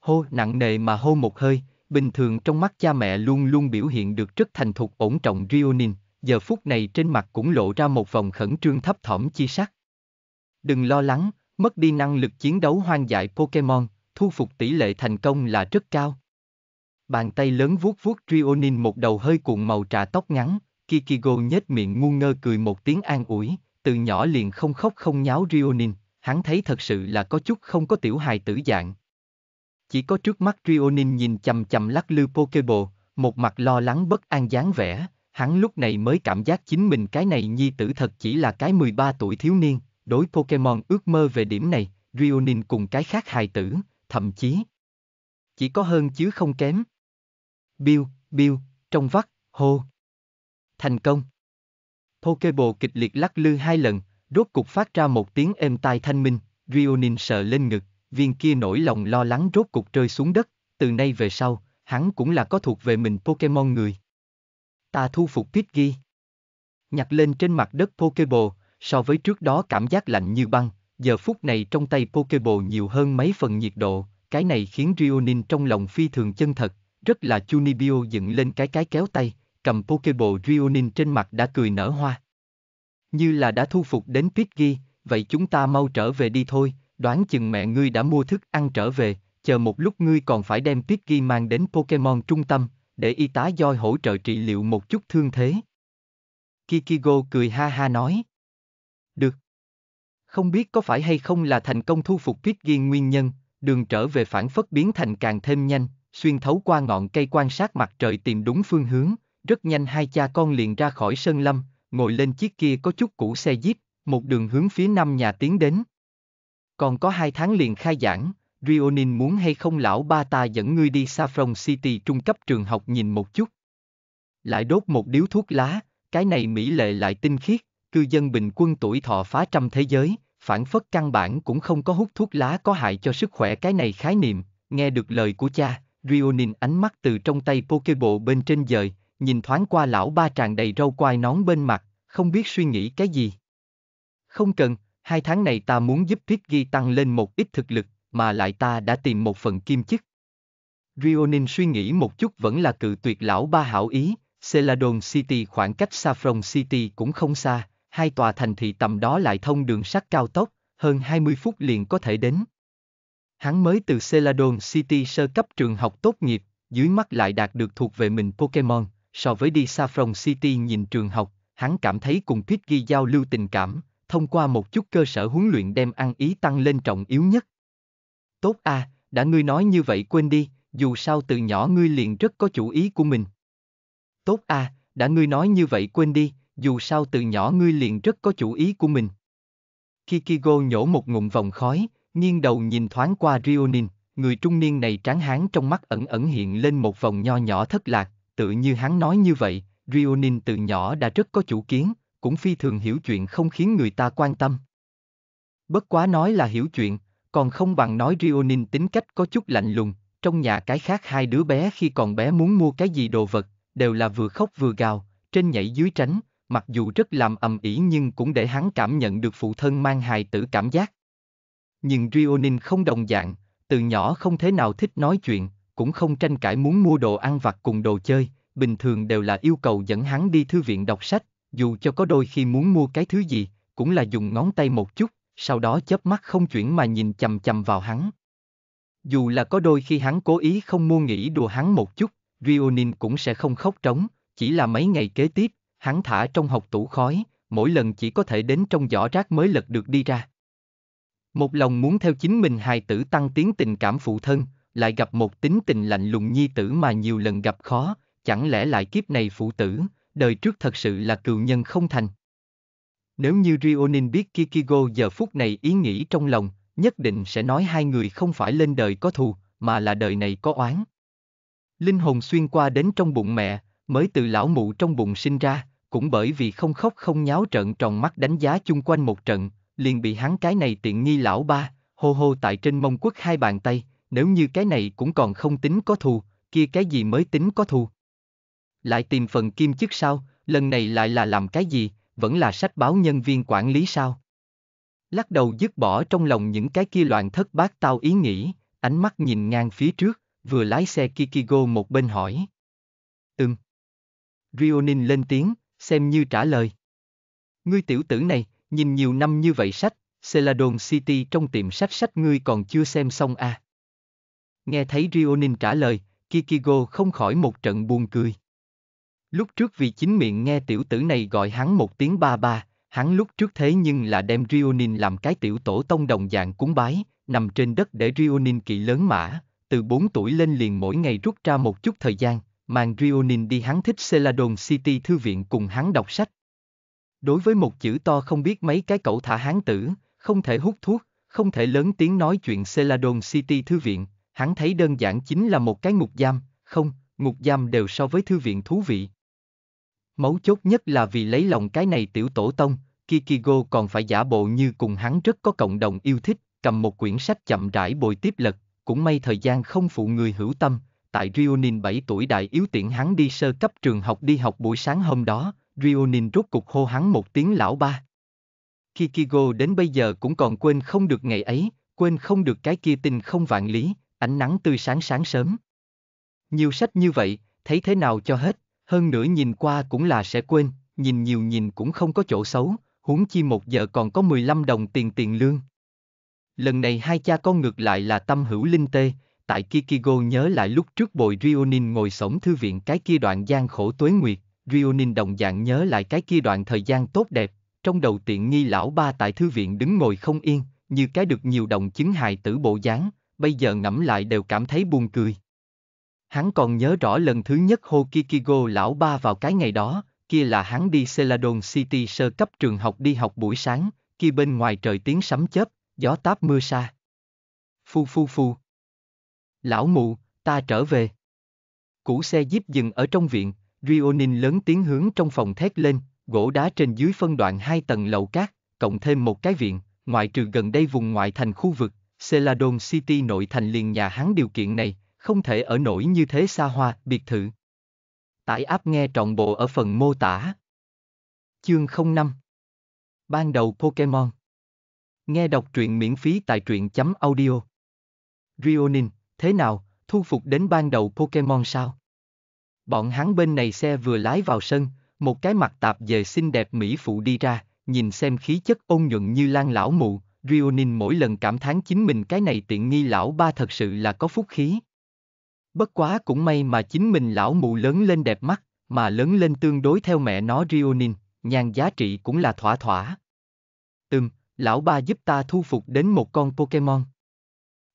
Hô nặng nề mà hô một hơi, bình thường trong mắt cha mẹ luôn luôn biểu hiện được rất thành thục ổn trọng Rionin, giờ phút này trên mặt cũng lộ ra một vòng khẩn trương thấp thỏm chi sắc. Đừng lo lắng, mất đi năng lực chiến đấu hoang dại Pokemon, thu phục tỷ lệ thành công là rất cao. Bàn tay lớn vuốt vuốt Rionin một đầu hơi cuộn màu trà tóc ngắn, Kikigo nhếch miệng ngu ngơ cười một tiếng an ủi, từ nhỏ liền không khóc không nháo Rionin, hắn thấy thật sự là có chút không có tiểu hài tử dạng. Chỉ có trước mắt Trionin nhìn chầm chầm lắc lư Pokeball, một mặt lo lắng bất an dáng vẻ, hắn lúc này mới cảm giác chính mình cái này nhi tử thật chỉ là cái 13 tuổi thiếu niên, đối Pokemon ước mơ về điểm này, Rionin cùng cái khác hài tử, thậm chí chỉ có hơn chứ không kém. Bill, Bill, trong vắt, hô. Thành công. Pokeball kịch liệt lắc lư hai lần, rốt cục phát ra một tiếng êm tai thanh minh, Rionin sợ lên ngực, viên kia nổi lòng lo lắng rốt cục rơi xuống đất, từ nay về sau, hắn cũng là có thuộc về mình Pokemon người. Ta thu phục Pidgey. Nhặt lên trên mặt đất Pokeball, so với trước đó cảm giác lạnh như băng, giờ phút này trong tay Pokeball nhiều hơn mấy phần nhiệt độ, cái này khiến Rionin trong lòng phi thường chân thật, rất là Chunibyo dựng lên cái cái kéo tay, cầm Pokeball Rionin trên mặt đã cười nở hoa. Như là đã thu phục đến Pidgey, vậy chúng ta mau trở về đi thôi, đoán chừng mẹ ngươi đã mua thức ăn trở về, chờ một lúc ngươi còn phải đem Piggy mang đến Pokemon trung tâm, để y tá Joy hỗ trợ trị liệu một chút thương thế. Kikigo cười ha ha nói. Được. Không biết có phải hay không là thành công thu phục Piggy nguyên nhân, đường trở về phản phất biến thành càng thêm nhanh, xuyên thấu qua ngọn cây quan sát mặt trời tìm đúng phương hướng, rất nhanh hai cha con liền ra khỏi sơn lâm, ngồi lên chiếc kia có chút cũ xe jeep, một đường hướng phía nam nhà tiến đến. Còn có hai tháng liền khai giảng, Rionin muốn hay không lão ba ta dẫn ngươi đi Saffron City trung cấp trường học nhìn một chút. Lại đốt một điếu thuốc lá, cái này mỹ lệ lại tinh khiết, cư dân bình quân tuổi thọ phá trăm thế giới, phản phất căn bản cũng không có hút thuốc lá có hại cho sức khỏe cái này khái niệm, nghe được lời của cha, Rionin ánh mắt từ trong tay Pokeball bên trên dời, nhìn thoáng qua lão ba tràn đầy râu quai nón bên mặt, không biết suy nghĩ cái gì. Không cần, hai tháng này ta muốn giúp Piggy tăng lên một ít thực lực, mà lại ta đã tìm một phần kim chức. Rionin suy nghĩ một chút vẫn là cự tuyệt lão ba hảo ý, Celadon City khoảng cách Saffron City cũng không xa, hai tòa thành thị tầm đó lại thông đường sắt cao tốc, hơn 20 phút liền có thể đến. Hắn mới từ Celadon City sơ cấp trường học tốt nghiệp, dưới mắt lại đạt được thuộc về mình Pokemon, so với đi Saffron City nhìn trường học, hắn cảm thấy cùng Pidgey giao lưu tình cảm, thông qua một chút cơ sở huấn luyện đem ăn ý tăng lên trọng yếu nhất. Tốt à, đã ngươi nói như vậy quên đi, dù sao từ nhỏ ngươi liền rất có chủ ý của mình. Tốt à, đã ngươi nói như vậy quên đi, dù sao từ nhỏ ngươi liền rất có chủ ý của mình. Kikigo nhổ một ngụm vòng khói, nghiêng đầu nhìn thoáng qua Rionin, người trung niên này tráng hán trong mắt ẩn ẩn hiện lên một vòng nho nhỏ thất lạc, tự như hắn nói như vậy, Rionin từ nhỏ đã rất có chủ kiến, cũng phi thường hiểu chuyện không khiến người ta quan tâm. Bất quá nói là hiểu chuyện, còn không bằng nói Rionin tính cách có chút lạnh lùng, trong nhà cái khác hai đứa bé khi còn bé muốn mua cái gì đồ vật, đều là vừa khóc vừa gào, trên nhảy dưới tránh, mặc dù rất làm ầm ĩ nhưng cũng để hắn cảm nhận được phụ thân mang hài tử cảm giác. Nhưng Rionin không đồng dạng, từ nhỏ không thế nào thích nói chuyện, cũng không tranh cãi muốn mua đồ ăn vặt cùng đồ chơi, bình thường đều là yêu cầu dẫn hắn đi thư viện đọc sách, dù cho có đôi khi muốn mua cái thứ gì, cũng là dùng ngón tay một chút, sau đó chớp mắt không chuyển mà nhìn chầm chầm vào hắn. Dù là có đôi khi hắn cố ý không mua nghĩ đùa hắn một chút, Rionin cũng sẽ không khóc trống, chỉ là mấy ngày kế tiếp, hắn thả trong học tủ khói, mỗi lần chỉ có thể đến trong giỏ rác mới lật được đi ra. Một lòng muốn theo chính mình hài tử tăng tiến tình cảm phụ thân, lại gặp một tính tình lạnh lùng nhi tử mà nhiều lần gặp khó, chẳng lẽ lại kiếp này phụ tử, đời trước thật sự là cựu nhân không thành. Nếu như Rionin biết Kikigo giờ phút này ý nghĩ trong lòng, nhất định sẽ nói hai người không phải lên đời có thù, mà là đời này có oán. Linh hồn xuyên qua đến trong bụng mẹ, mới từ lão mụ trong bụng sinh ra, cũng bởi vì không khóc không nháo trận tròn mắt đánh giá chung quanh một trận, liền bị hắn cái này tiện nghi lão ba, hô hô tại trên mông quất hai bàn tay, nếu như cái này cũng còn không tính có thù, kia cái gì mới tính có thù. Lại tìm phần kim chức sao, lần này lại là làm cái gì, vẫn là sách báo nhân viên quản lý sao? Lắc đầu dứt bỏ trong lòng những cái kia loạn thất bát tao ý nghĩ, ánh mắt nhìn ngang phía trước, vừa lái xe Kikigo một bên hỏi. Ừm. Rionin lên tiếng, xem như trả lời. Ngươi tiểu tử này, nhìn nhiều năm như vậy sách, Celadon City trong tiệm sách sách ngươi còn chưa xem xong à. Nghe thấy Rionin trả lời, Kikigo không khỏi một trận buồn cười. Lúc trước vì chính miệng nghe tiểu tử này gọi hắn một tiếng ba ba, hắn lúc trước thế nhưng là đem Rionin làm cái tiểu tổ tông đồng dạng cúng bái, nằm trên đất để Rionin kỵ lớn mã, từ 4 tuổi lên liền mỗi ngày rút ra một chút thời gian, mang Rionin đi hắn thích Celadon City thư viện cùng hắn đọc sách. Đối với một chữ to không biết mấy cái cậu thả hán tử, không thể hút thuốc, không thể lớn tiếng nói chuyện Celadon City thư viện, hắn thấy đơn giản chính là một cái ngục giam, không, ngục giam đều so với thư viện thú vị. Mấu chốt nhất là vì lấy lòng cái này tiểu tổ tông, Kikigo còn phải giả bộ như cùng hắn rất có cộng đồng yêu thích, cầm một quyển sách chậm rãi bồi tiếp lật, cũng may thời gian không phụ người hữu tâm, tại Rionin 7 tuổi đại yếu tiện hắn đi sơ cấp trường học đi học buổi sáng hôm đó, Rionin rốt cục hô hắn một tiếng lão ba. Kikigo đến bây giờ cũng còn quên không được ngày ấy, quên không được cái kia tình không vạn lý, ánh nắng tươi sáng sáng sớm. Nhiều sách như vậy, thấy thế nào cho hết, hơn nữa nhìn qua cũng là sẽ quên, nhìn nhiều nhìn cũng không có chỗ xấu, huống chi một giờ còn có 15 đồng tiền tiền lương. Lần này hai cha con ngược lại là tâm hữu linh tê, tại Kikigo nhớ lại lúc trước bồi Rionin ngồi sống thư viện cái kia đoạn gian khổ tuế nguyệt, Rionin đồng dạng nhớ lại cái kia đoạn thời gian tốt đẹp, trong đầu tiện nghi lão ba tại thư viện đứng ngồi không yên, như cái được nhiều đồng chứng hài tử bộ dáng, bây giờ ngẫm lại đều cảm thấy buồn cười. Hắn còn nhớ rõ lần thứ nhất hô lão ba vào cái ngày đó, kia là hắn đi Celadon City sơ cấp trường học đi học buổi sáng, kia bên ngoài trời tiếng sấm chớp, gió táp mưa xa, Phu phu phu. Lão mụ, ta trở về. Cũ xe jeep dừng ở trong viện, Rionin lớn tiếng hướng trong phòng thét lên, gỗ đá trên dưới phân đoạn hai tầng lầu cát, cộng thêm một cái viện, ngoại trừ gần đây vùng ngoại thành khu vực, Celadon City nội thành liền nhà hắn điều kiện này, không thể ở nổi như thế xa hoa, biệt thự. Tải áp nghe trọn bộ ở phần mô tả. Chương 05 Ban đầu Pokemon Nghe đọc truyện miễn phí tại truyện.audio chấm Rionin, thế nào, thu phục đến ban đầu Pokemon sao? Bọn hắn bên này xe vừa lái vào sân, một cái mặt tạp về xinh đẹp Mỹ phụ đi ra, nhìn xem khí chất ôn nhuận như lan lão mụ, Rionin mỗi lần cảm thán chính mình cái này tiện nghi lão ba thật sự là có phúc khí. Bất quá cũng may mà chính mình lão mù lớn lên đẹp mắt, mà lớn lên tương đối theo mẹ nó Rionin, nhàn giá trị cũng là thỏa thỏa. Ừm, lão ba giúp ta thu phục đến một con Pokemon.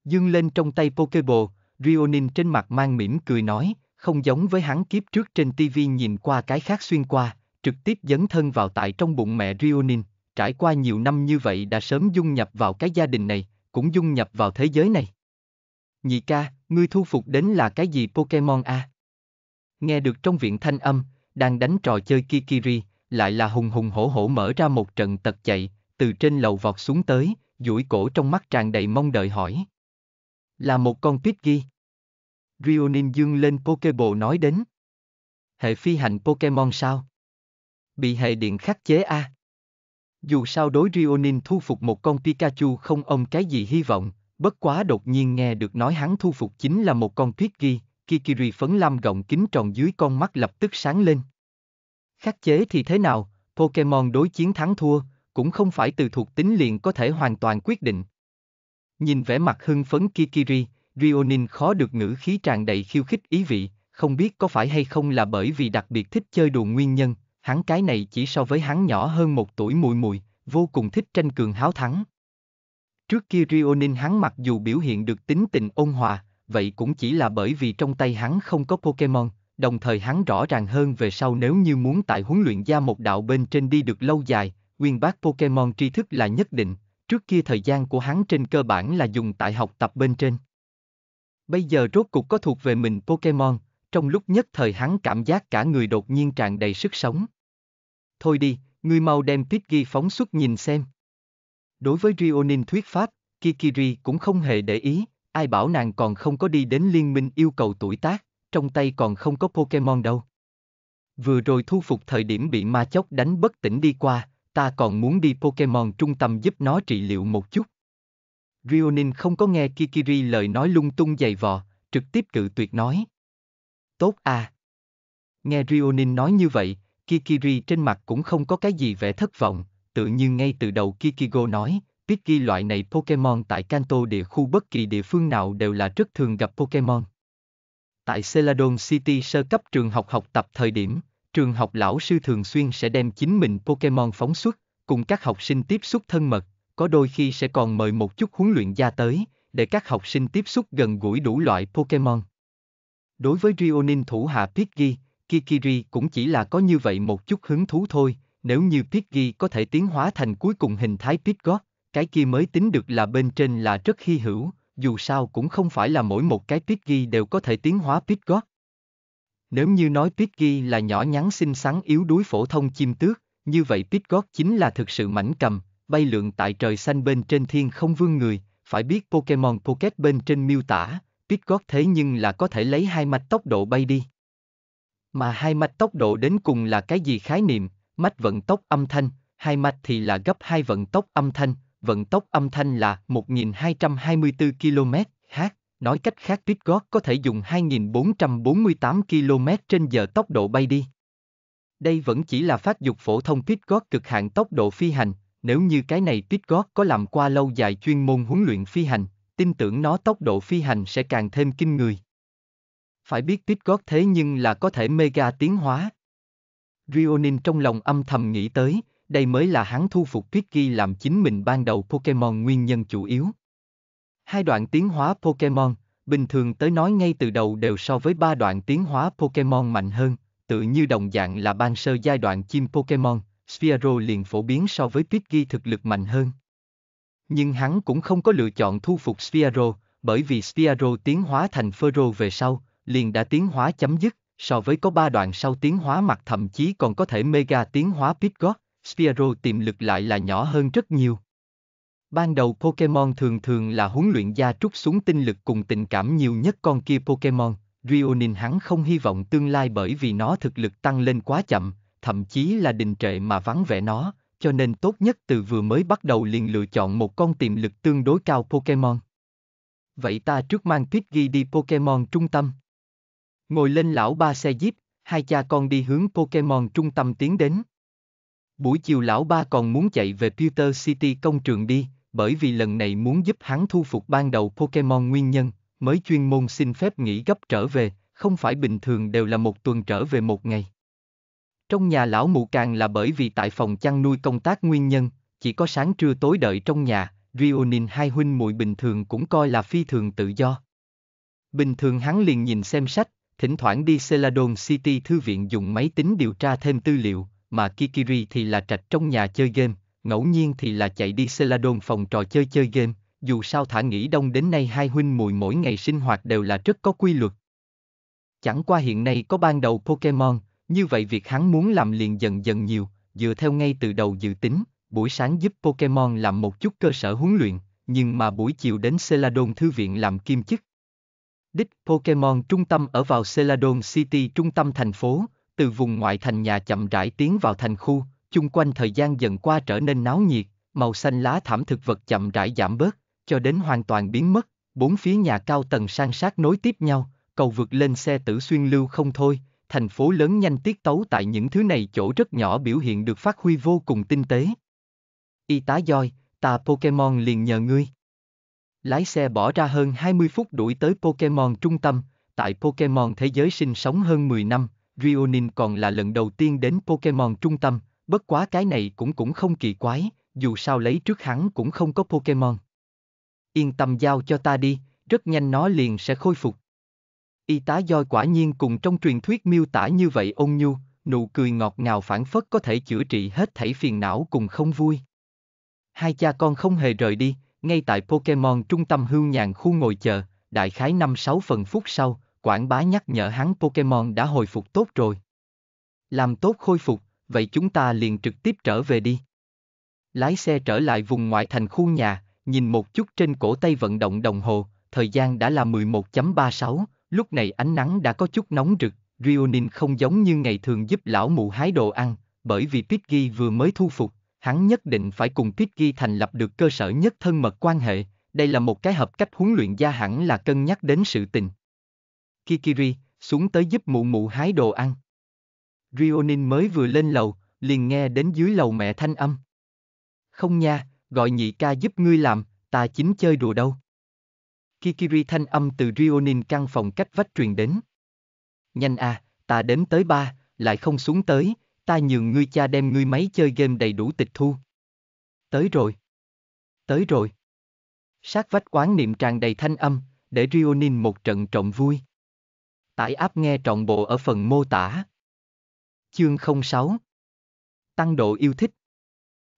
Dương lên trong tay Pokeball, Rionin trên mặt mang mỉm cười nói, không giống với hắn kiếp trước trên TV nhìn qua cái khác xuyên qua, trực tiếp dấn thân vào tại trong bụng mẹ Rionin, trải qua nhiều năm như vậy đã sớm dung nhập vào cái gia đình này, cũng dung nhập vào thế giới này. Nhị ca, ngươi thu phục đến là cái gì Pokemon a? À? Nghe được trong viện thanh âm, đang đánh trò chơi Kikiri, lại là hùng hùng hổ hổ mở ra một trận tật chạy, từ trên lầu vọt xuống tới, duỗi cổ trong mắt tràn đầy mong đợi hỏi. Là một con tuyết ghi. Rionin dương lên Pokeball nói đến. Hệ phi hành Pokemon sao? Bị hệ điện khắc chế a. À? Dù sao đối Rionin thu phục một con Pikachu không ông cái gì hy vọng, bất quá đột nhiên nghe được nói hắn thu phục chính là một con tuyết ghi, Kikiri phấn lam gọng kính tròn dưới con mắt lập tức sáng lên. Khắc chế thì thế nào, Pokemon đối chiến thắng thua, cũng không phải từ thuộc tính liền có thể hoàn toàn quyết định. Nhìn vẻ mặt hưng phấn Kikiri, Rionin khó được ngữ khí tràn đầy khiêu khích ý vị, không biết có phải hay không là bởi vì đặc biệt thích chơi đùa nguyên nhân, hắn cái này chỉ so với hắn nhỏ hơn một tuổi mùi mùi, vô cùng thích tranh cường háo thắng. Trước kia Rio Rionin hắn mặc dù biểu hiện được tính tình ôn hòa, vậy cũng chỉ là bởi vì trong tay hắn không có Pokemon, đồng thời hắn rõ ràng hơn về sau nếu như muốn tại huấn luyện gia một đạo bên trên đi được lâu dài, nguyên bác Pokemon tri thức là nhất định, trước kia thời gian của hắn trên cơ bản là dùng tại học tập bên trên. Bây giờ rốt cục có thuộc về mình Pokemon, trong lúc nhất thời hắn cảm giác cả người đột nhiên tràn đầy sức sống. Thôi đi, ngươi mau đem Pidgey phóng xuất nhìn xem. Đối với Rionin thuyết pháp, Kikiri cũng không hề để ý, ai bảo nàng còn không có đi đến liên minh yêu cầu tuổi tác, trong tay còn không có Pokemon đâu. Vừa rồi thu phục thời điểm bị ma chóc đánh bất tỉnh đi qua, ta còn muốn đi Pokemon trung tâm giúp nó trị liệu một chút. Rionin không có nghe Kikiri lời nói lung tung dày vò, trực tiếp cự tuyệt nói. Tốt à. Nghe Rionin nói như vậy, Kikiri trên mặt cũng không có cái gì vẻ thất vọng, tự như ngay từ đầu Kikigo nói, Pidgey loại này Pokemon tại Kanto địa khu bất kỳ địa phương nào đều là rất thường gặp Pokemon. Tại Celadon City sơ cấp trường học học tập thời điểm, trường học lão sư thường xuyên sẽ đem chính mình Pokemon phóng xuất, cùng các học sinh tiếp xúc thân mật, có đôi khi sẽ còn mời một chút huấn luyện gia tới, để các học sinh tiếp xúc gần gũi đủ loại Pokemon. Đối với Rionin thủ hạ Pidgey, Kikiri cũng chỉ là có như vậy một chút hứng thú thôi, nếu như Pidgey có thể tiến hóa thành cuối cùng hình thái Pidgot, cái kia mới tính được là bên trên là rất hy hữu, dù sao cũng không phải là mỗi một cái Pidgey đều có thể tiến hóa Pidgot. Nếu như nói Pidgey là nhỏ nhắn xinh xắn yếu đuối phổ thông chim tước, như vậy Pidgot chính là thực sự mảnh cầm, bay lượn tại trời xanh bên trên thiên không vương người, phải biết Pokemon Pocket bên trên miêu tả, Pidgot thế nhưng là có thể lấy hai mạch tốc độ bay đi. Mà hai mạch tốc độ đến cùng là cái gì khái niệm, mách vận tốc âm thanh, hai mạch thì là gấp hai vận tốc âm thanh, vận tốc âm thanh là 1.224 km h. Nói cách khác Pitgot có thể dùng 2.448 km trên giờ tốc độ bay đi. Đây vẫn chỉ là phát dục phổ thông Pitgot cực hạn tốc độ phi hành, nếu như cái này Pitgot có làm qua lâu dài chuyên môn huấn luyện phi hành, tin tưởng nó tốc độ phi hành sẽ càng thêm kinh người. Phải biết Pitgot thế nhưng là có thể mega tiến hóa, Rionin trong lòng âm thầm nghĩ tới, đây mới là hắn thu phục tuyết ghi làm chính mình ban đầu Pokemon nguyên nhân chủ yếu. Hai đoạn tiến hóa Pokemon, bình thường tới nói ngay từ đầu đều so với ba đoạn tiến hóa Pokemon mạnh hơn, tự như đồng dạng là ban sơ giai đoạn chim Pokemon, Sphero liền phổ biến so với tuyết ghi thực lực mạnh hơn. Nhưng hắn cũng không có lựa chọn thu phục Sphero, bởi vì Sphero tiến hóa thành Fero về sau, liền đã tiến hóa chấm dứt, so với có ba đoạn sau tiến hóa mặt thậm chí còn có thể mega tiến hóa Pidgeot, Spiro tiềm lực lại là nhỏ hơn rất nhiều. Ban đầu Pokemon thường thường là huấn luyện gia trút xuống tinh lực cùng tình cảm nhiều nhất con kia Pokemon, Rionin hắn không hy vọng tương lai bởi vì nó thực lực tăng lên quá chậm, thậm chí là đình trệ mà vắng vẻ nó, cho nên tốt nhất từ vừa mới bắt đầu liền lựa chọn một con tiềm lực tương đối cao Pokemon. Vậy ta trước mang Pidgey đi Pokemon trung tâm. Ngồi lên lão ba xe jeep, hai cha con đi hướng Pokemon trung tâm tiến đến. Buổi chiều lão ba còn muốn chạy về peter City công trường đi, bởi vì lần này muốn giúp hắn thu phục ban đầu Pokemon nguyên nhân, mới chuyên môn xin phép nghỉ gấp trở về, không phải bình thường đều là một tuần trở về một ngày. Trong nhà lão mụ càng là bởi vì tại phòng chăn nuôi công tác nguyên nhân, chỉ có sáng trưa tối đợi trong nhà, Rionin hai huynh muội bình thường cũng coi là phi thường tự do. Bình thường hắn liền nhìn xem sách, thỉnh thoảng đi Celadon City thư viện dùng máy tính điều tra thêm tư liệu, mà Kikiri thì là trạch trong nhà chơi game, ngẫu nhiên thì là chạy đi Celadon phòng trò chơi chơi game, dù sao thả nghỉ đông đến nay hai huynh mùi mỗi ngày sinh hoạt đều là rất có quy luật. Chẳng qua hiện nay có ban đầu Pokemon, như vậy việc hắn muốn làm liền dần dần nhiều, dựa theo ngay từ đầu dự tính, buổi sáng giúp Pokemon làm một chút cơ sở huấn luyện, nhưng mà buổi chiều đến Celadon Thư viện làm kim chức. Đích Pokemon trung tâm ở vào Celadon City trung tâm thành phố, từ vùng ngoại thành nhà chậm rãi tiến vào thành khu, chung quanh thời gian dần qua trở nên náo nhiệt, màu xanh lá thảm thực vật chậm rãi giảm bớt, cho đến hoàn toàn biến mất, bốn phía nhà cao tầng san sát nối tiếp nhau, cầu vượt lên xe tử xuyên lưu không thôi, thành phố lớn nhanh tiết tấu tại những thứ này chỗ rất nhỏ biểu hiện được phát huy vô cùng tinh tế. Y tá Joy, ta Pokemon liền nhờ ngươi. Lái xe bỏ ra hơn 20 phút đuổi tới Pokemon trung tâm, tại Pokemon thế giới sinh sống hơn 10 năm, Rionin còn là lần đầu tiên đến Pokemon trung tâm, bất quá cái này cũng cũng không kỳ quái, dù sao lấy trước hắn cũng không có Pokemon. Yên tâm giao cho ta đi, rất nhanh nó liền sẽ khôi phục. Y tá doi quả nhiên cùng trong truyền thuyết miêu tả như vậy ôn nhu, nụ cười ngọt ngào phản phất có thể chữa trị hết thảy phiền não cùng không vui. Hai cha con không hề rời đi, ngay tại Pokemon trung tâm hương nhàn khu ngồi chờ, đại khái 5-6 phần phút sau, quảng bá nhắc nhở hắn Pokemon đã hồi phục tốt rồi. Làm tốt khôi phục, vậy chúng ta liền trực tiếp trở về đi. Lái xe trở lại vùng ngoại thành khu nhà, nhìn một chút trên cổ tay vận động đồng hồ, thời gian đã là 11.36, lúc này ánh nắng đã có chút nóng rực, Rionin không giống như ngày thường giúp lão mụ hái đồ ăn, bởi vì Pidgey vừa mới thu phục, hắn nhất định phải cùng thiết ghi thành lập được cơ sở nhất thân mật quan hệ, đây là một cái hợp cách huấn luyện gia hẳn là cân nhắc đến sự tình. Kikiri, xuống tới giúp mụ mụ hái đồ ăn. Rionin mới vừa lên lầu, liền nghe đến dưới lầu mẹ thanh âm. Không nha, gọi nhị ca giúp ngươi làm, ta chính chơi đùa đâu. Kikiri thanh âm từ Rionin căn phòng cách vách truyền đến. Nhanh à, ta đến tới ba, lại không xuống tới, ta nhường ngươi cha đem ngươi máy chơi game đầy đủ tịch thu. Tới rồi. Tới rồi. Sát vách quán niệm tràn đầy thanh âm, để Rionin một trận trộm vui. Tải áp nghe trọn bộ ở phần mô tả. Chương 06 Tăng độ yêu thích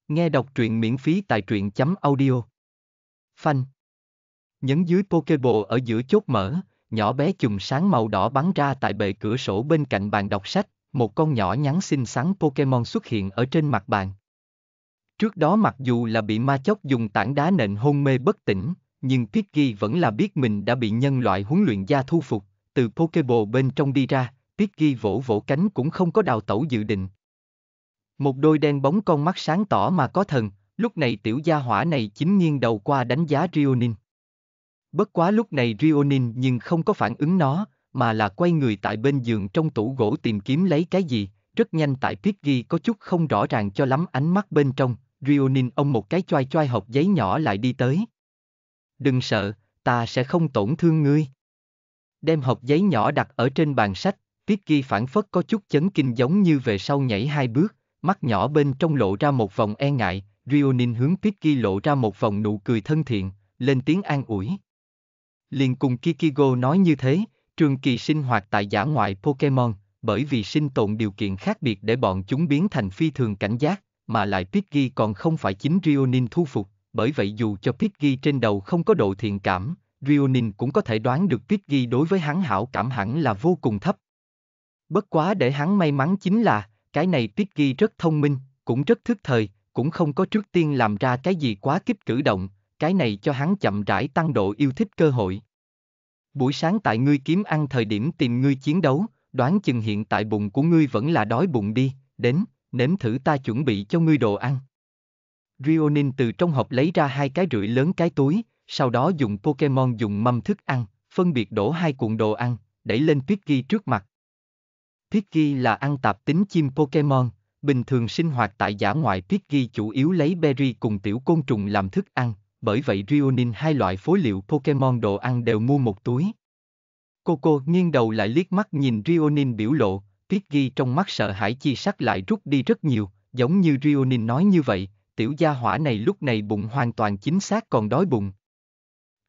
Nghe đọc truyện miễn phí tại truyện chấm audio. Phanh Nhấn dưới Pokeball ở giữa chốt mở, nhỏ bé chùm sáng màu đỏ bắn ra tại bệ cửa sổ bên cạnh bàn đọc sách, một con nhỏ nhắn xinh xắn Pokemon xuất hiện ở trên mặt bàn. Trước đó mặc dù là bị ma chóc dùng tảng đá nện hôn mê bất tỉnh, nhưng Pidgey vẫn là biết mình đã bị nhân loại huấn luyện gia thu phục, từ Pokeball bên trong đi ra, Pidgey vỗ vỗ cánh cũng không có đào tẩu dự định. Một đôi đen bóng con mắt sáng tỏ mà có thần, lúc này tiểu gia hỏa này chính nghiêng đầu qua đánh giá Rionin. Bất quá lúc này Rionin nhưng không có phản ứng nó, mà là quay người tại bên giường trong tủ gỗ tìm kiếm lấy cái gì, rất nhanh tại Piggy có chút không rõ ràng cho lắm ánh mắt bên trong, Rionin ông một cái choai choai hộp giấy nhỏ lại đi tới. Đừng sợ, ta sẽ không tổn thương ngươi. Đem hộp giấy nhỏ đặt ở trên bàn sách, Piggy phản phất có chút chấn kinh giống như về sau nhảy hai bước, mắt nhỏ bên trong lộ ra một vòng e ngại, Rionin hướng Piggy lộ ra một vòng nụ cười thân thiện, lên tiếng an ủi. Liền cùng Kikigo nói như thế, Trường kỳ sinh hoạt tại giả ngoại Pokemon, bởi vì sinh tồn điều kiện khác biệt để bọn chúng biến thành phi thường cảnh giác, mà lại Pidgey còn không phải chính Rionin thu phục, bởi vậy dù cho Pidgey trên đầu không có độ thiện cảm, Rionin cũng có thể đoán được Pidgey đối với hắn hảo cảm hẳn là vô cùng thấp. Bất quá để hắn may mắn chính là, cái này Pidgey rất thông minh, cũng rất thức thời, cũng không có trước tiên làm ra cái gì quá kích cử động, cái này cho hắn chậm rãi tăng độ yêu thích cơ hội buổi sáng tại ngươi kiếm ăn thời điểm tìm ngươi chiến đấu, đoán chừng hiện tại bụng của ngươi vẫn là đói bụng đi, đến, nếm thử ta chuẩn bị cho ngươi đồ ăn. Rionin từ trong hộp lấy ra hai cái rưỡi lớn cái túi, sau đó dùng Pokemon dùng mâm thức ăn, phân biệt đổ hai cuộn đồ ăn, đẩy lên Tuyết trước mặt. Tuyết là ăn tạp tính chim Pokemon, bình thường sinh hoạt tại giả ngoại Tuyết chủ yếu lấy berry cùng tiểu côn trùng làm thức ăn, bởi vậy Rionin hai loại phối liệu Pokemon đồ ăn đều mua một túi. Coco nghiêng đầu lại liếc mắt nhìn Rionin biểu lộ, ghi trong mắt sợ hãi chi sắc lại rút đi rất nhiều, giống như Rionin nói như vậy, tiểu gia hỏa này lúc này bụng hoàn toàn chính xác còn đói bụng.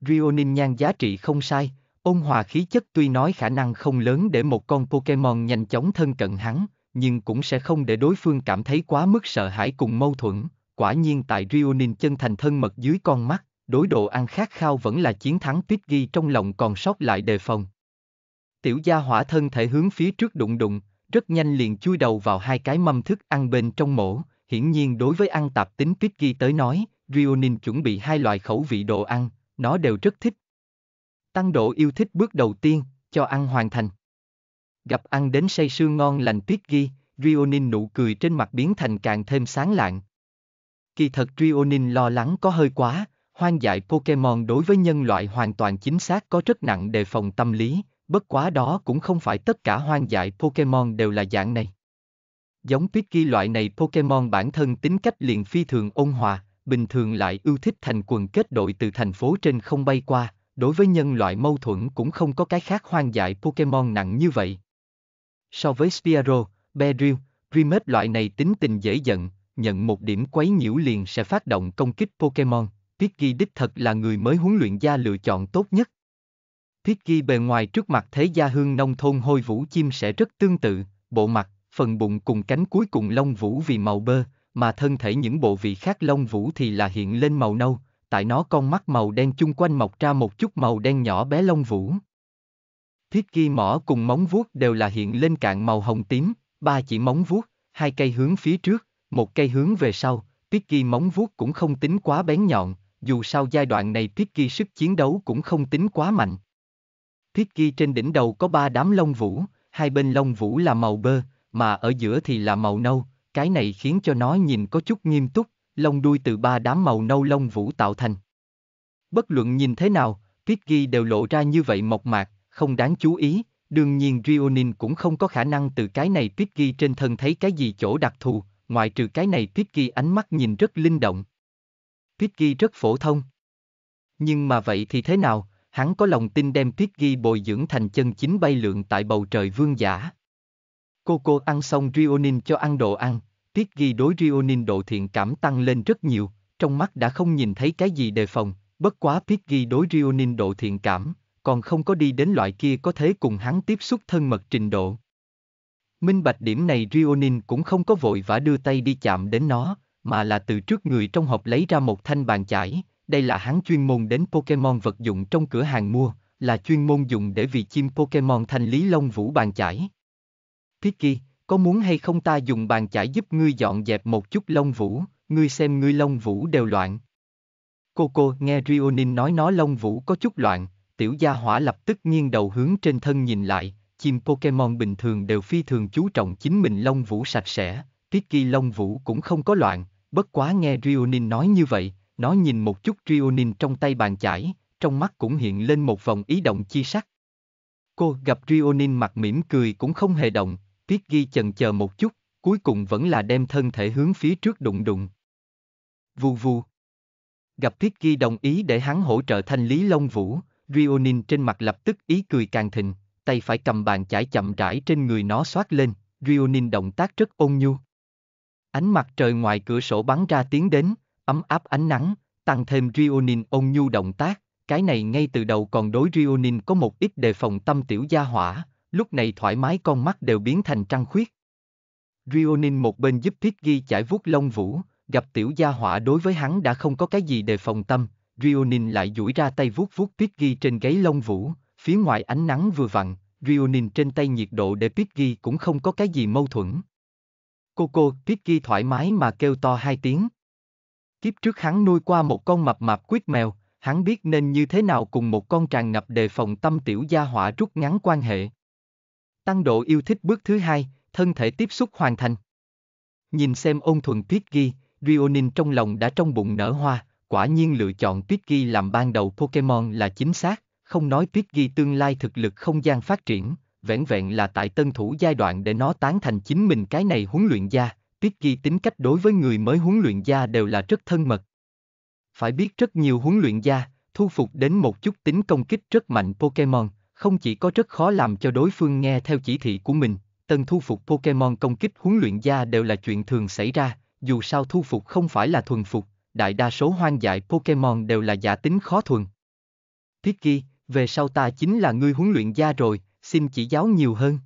Rionin nhan giá trị không sai, ôn hòa khí chất tuy nói khả năng không lớn để một con Pokemon nhanh chóng thân cận hắn, nhưng cũng sẽ không để đối phương cảm thấy quá mức sợ hãi cùng mâu thuẫn quả nhiên tại Rionin chân thành thân mật dưới con mắt, đối độ ăn khát khao vẫn là chiến thắng tuyết ghi trong lòng còn sót lại đề phòng. Tiểu gia hỏa thân thể hướng phía trước đụng đụng, rất nhanh liền chui đầu vào hai cái mâm thức ăn bên trong mổ, hiển nhiên đối với ăn tạp tính tuyết ghi tới nói, Rionin chuẩn bị hai loại khẩu vị đồ ăn, nó đều rất thích. Tăng độ yêu thích bước đầu tiên, cho ăn hoàn thành. Gặp ăn đến say sưa ngon lành tuyết ghi, Rionin nụ cười trên mặt biến thành càng thêm sáng lạng. Kỳ thật Trionin lo lắng có hơi quá, hoang dại Pokemon đối với nhân loại hoàn toàn chính xác có rất nặng đề phòng tâm lý, bất quá đó cũng không phải tất cả hoang dại Pokemon đều là dạng này. Giống tuyết kỳ loại này Pokemon bản thân tính cách liền phi thường ôn hòa, bình thường lại ưu thích thành quần kết đội từ thành phố trên không bay qua, đối với nhân loại mâu thuẫn cũng không có cái khác hoang dại Pokemon nặng như vậy. So với Spearow, Beryl, Primate loại này tính tình dễ giận, nhận một điểm quấy nhiễu liền sẽ phát động công kích Pokemon, Pidgey đích thật là người mới huấn luyện gia lựa chọn tốt nhất. Pidgey bề ngoài trước mặt thế gia hương nông thôn hôi vũ chim sẽ rất tương tự, bộ mặt, phần bụng cùng cánh cuối cùng lông vũ vì màu bơ, mà thân thể những bộ vị khác lông vũ thì là hiện lên màu nâu, tại nó con mắt màu đen chung quanh mọc ra một chút màu đen nhỏ bé lông vũ. Thiết ghi mỏ cùng móng vuốt đều là hiện lên cạn màu hồng tím, ba chỉ móng vuốt, hai cây hướng phía trước, một cây hướng về sau, Picky móng vuốt cũng không tính quá bén nhọn, dù sao giai đoạn này Picky sức chiến đấu cũng không tính quá mạnh. Picky trên đỉnh đầu có ba đám lông vũ, hai bên lông vũ là màu bơ, mà ở giữa thì là màu nâu, cái này khiến cho nó nhìn có chút nghiêm túc, lông đuôi từ ba đám màu nâu lông vũ tạo thành. Bất luận nhìn thế nào, Picky đều lộ ra như vậy mộc mạc, không đáng chú ý, đương nhiên Rionin cũng không có khả năng từ cái này Picky trên thân thấy cái gì chỗ đặc thù, ngoại trừ cái này Pitki ánh mắt nhìn rất linh động. Pitki rất phổ thông. Nhưng mà vậy thì thế nào, hắn có lòng tin đem Pitki bồi dưỡng thành chân chính bay lượn tại bầu trời vương giả. Cô cô ăn xong Rionin cho ăn đồ ăn, Pitki đối Rionin độ thiện cảm tăng lên rất nhiều, trong mắt đã không nhìn thấy cái gì đề phòng, bất quá Pitki đối Rionin độ thiện cảm, còn không có đi đến loại kia có thể cùng hắn tiếp xúc thân mật trình độ. Minh bạch điểm này Rionin cũng không có vội vã đưa tay đi chạm đến nó, mà là từ trước người trong hộp lấy ra một thanh bàn chải, đây là hắn chuyên môn đến Pokemon vật dụng trong cửa hàng mua, là chuyên môn dùng để vì chim Pokemon thanh lý lông vũ bàn chải. Picky, có muốn hay không ta dùng bàn chải giúp ngươi dọn dẹp một chút lông vũ, ngươi xem ngươi lông vũ đều loạn. Coco cô nghe Rionin nói nó lông vũ có chút loạn, tiểu gia hỏa lập tức nghiêng đầu hướng trên thân nhìn lại, chim Pokemon bình thường đều phi thường chú trọng chính mình lông vũ sạch sẽ, Tiki lông vũ cũng không có loạn, bất quá nghe Rionin nói như vậy, nó nhìn một chút Rionin trong tay bàn chải, trong mắt cũng hiện lên một vòng ý động chi sắc. Cô gặp Rionin mặt mỉm cười cũng không hề động, Tiết Ghi chần chờ một chút, cuối cùng vẫn là đem thân thể hướng phía trước đụng đụng. Vù vù. Gặp Tiết Ghi đồng ý để hắn hỗ trợ thanh lý Long Vũ, Rionin trên mặt lập tức ý cười càng thịnh tay phải cầm bàn chải chậm rãi trên người nó xoát lên, Rionin động tác rất ôn nhu. Ánh mặt trời ngoài cửa sổ bắn ra tiếng đến, ấm áp ánh nắng, tăng thêm Rionin ôn nhu động tác, cái này ngay từ đầu còn đối Rionin có một ít đề phòng tâm tiểu gia hỏa, lúc này thoải mái con mắt đều biến thành trăng khuyết. Rionin một bên giúp Thiết Ghi chải vuốt lông vũ, gặp tiểu gia hỏa đối với hắn đã không có cái gì đề phòng tâm, Rionin lại duỗi ra tay vuốt vuốt Thiết Ghi trên gáy lông vũ, phía ngoài ánh nắng vừa vặn, Rionin trên tay nhiệt độ để Pitgi cũng không có cái gì mâu thuẫn. Coco cô, thoải mái mà kêu to hai tiếng. Kiếp trước hắn nuôi qua một con mập mạp quyết mèo, hắn biết nên như thế nào cùng một con tràn ngập đề phòng tâm tiểu gia hỏa rút ngắn quan hệ. Tăng độ yêu thích bước thứ hai, thân thể tiếp xúc hoàn thành. Nhìn xem ôn thuần Pitgi, Rionin trong lòng đã trong bụng nở hoa, quả nhiên lựa chọn Pitgi làm ban đầu Pokemon là chính xác. Không nói tuyết ghi tương lai thực lực không gian phát triển, vẻn vẹn là tại tân thủ giai đoạn để nó tán thành chính mình cái này huấn luyện gia, tuyết ghi tính cách đối với người mới huấn luyện gia đều là rất thân mật. Phải biết rất nhiều huấn luyện gia, thu phục đến một chút tính công kích rất mạnh Pokemon, không chỉ có rất khó làm cho đối phương nghe theo chỉ thị của mình, tân thu phục Pokemon công kích huấn luyện gia đều là chuyện thường xảy ra, dù sao thu phục không phải là thuần phục, đại đa số hoang dại Pokemon đều là giả tính khó thuần. Thiết ghi, về sau ta chính là ngươi huấn luyện gia rồi, xin chỉ giáo nhiều hơn.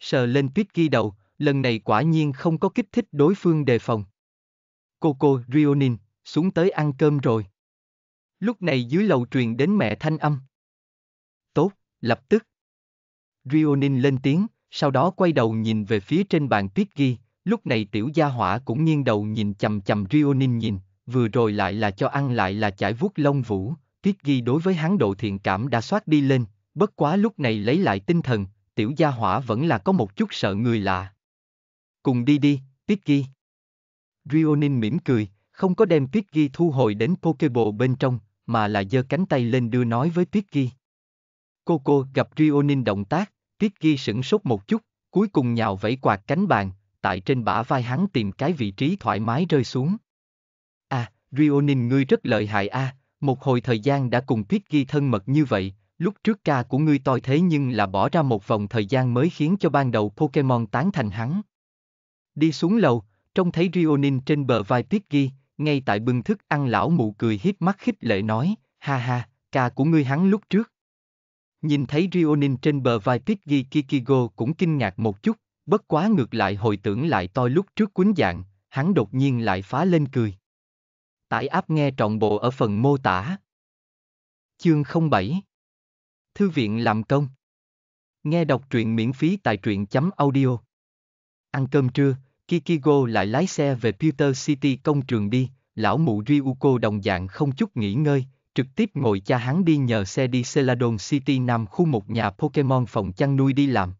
Sờ lên tuyết ghi đầu, lần này quả nhiên không có kích thích đối phương đề phòng. Cô cô Rionin, xuống tới ăn cơm rồi. Lúc này dưới lầu truyền đến mẹ thanh âm. Tốt, lập tức. Rionin lên tiếng, sau đó quay đầu nhìn về phía trên bàn tuyết ghi, lúc này tiểu gia hỏa cũng nghiêng đầu nhìn chầm chầm Rionin nhìn, vừa rồi lại là cho ăn lại là chải vuốt lông vũ, Tuyết Ghi đối với hắn độ thiện cảm đã soát đi lên, bất quá lúc này lấy lại tinh thần, tiểu gia hỏa vẫn là có một chút sợ người lạ. Cùng đi đi, Tuyết Piggy. Rionin mỉm cười, không có đem Tuyết Ghi thu hồi đến Pokeball bên trong, mà là giơ cánh tay lên đưa nói với Piggy. Cô cô gặp Rionin động tác, Tuyết Ghi sửng sốt một chút, cuối cùng nhào vẫy quạt cánh bàn, tại trên bả vai hắn tìm cái vị trí thoải mái rơi xuống. À, Rionin ngươi rất lợi hại a, à, một hồi thời gian đã cùng Tuyết Ghi thân mật như vậy, lúc trước ca của ngươi toi thế nhưng là bỏ ra một vòng thời gian mới khiến cho ban đầu Pokemon tán thành hắn. Đi xuống lầu, trông thấy Rionin trên bờ vai Tuyết Ghi, ngay tại bưng thức ăn lão mụ cười hít mắt khích lệ nói, ha ha, ca của ngươi hắn lúc trước. Nhìn thấy Rionin trên bờ vai Piggy Kikigo cũng kinh ngạc một chút, bất quá ngược lại hồi tưởng lại tôi lúc trước cuốn dạng, hắn đột nhiên lại phá lên cười. Tải app nghe trọn bộ ở phần mô tả. Chương 07 Thư viện làm công Nghe đọc truyện miễn phí tại truyện chấm audio Ăn cơm trưa, Kikigo lại lái xe về Peter City công trường đi, lão mụ Ryuko đồng dạng không chút nghỉ ngơi, trực tiếp ngồi cha hắn đi nhờ xe đi Celadon City Nam khu một nhà Pokemon phòng chăn nuôi đi làm.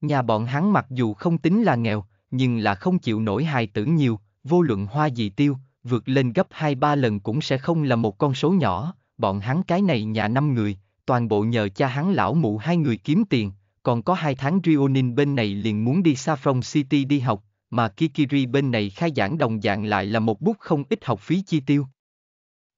Nhà bọn hắn mặc dù không tính là nghèo, nhưng là không chịu nổi hài tử nhiều, vô luận hoa gì tiêu, vượt lên gấp 2-3 lần cũng sẽ không là một con số nhỏ, bọn hắn cái này nhà năm người, toàn bộ nhờ cha hắn lão mụ hai người kiếm tiền, còn có hai tháng Rionin bên này liền muốn đi xa City đi học, mà Kikiri bên này khai giảng đồng dạng lại là một bút không ít học phí chi tiêu.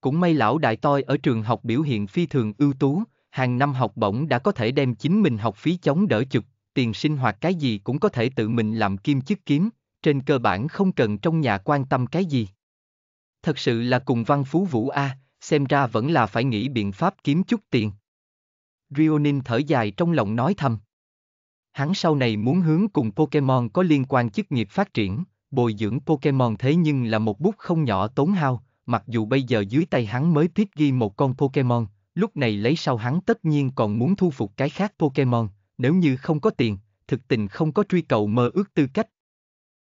Cũng may lão đại toi ở trường học biểu hiện phi thường ưu tú, hàng năm học bổng đã có thể đem chính mình học phí chống đỡ chụp, tiền sinh hoạt cái gì cũng có thể tự mình làm kim chức kiếm, trên cơ bản không cần trong nhà quan tâm cái gì thật sự là cùng văn phú vũ a, à, xem ra vẫn là phải nghĩ biện pháp kiếm chút tiền. Rionin thở dài trong lòng nói thầm. Hắn sau này muốn hướng cùng Pokemon có liên quan chức nghiệp phát triển, bồi dưỡng Pokemon thế nhưng là một bút không nhỏ tốn hao, mặc dù bây giờ dưới tay hắn mới thiết ghi một con Pokemon, lúc này lấy sau hắn tất nhiên còn muốn thu phục cái khác Pokemon, nếu như không có tiền, thực tình không có truy cầu mơ ước tư cách.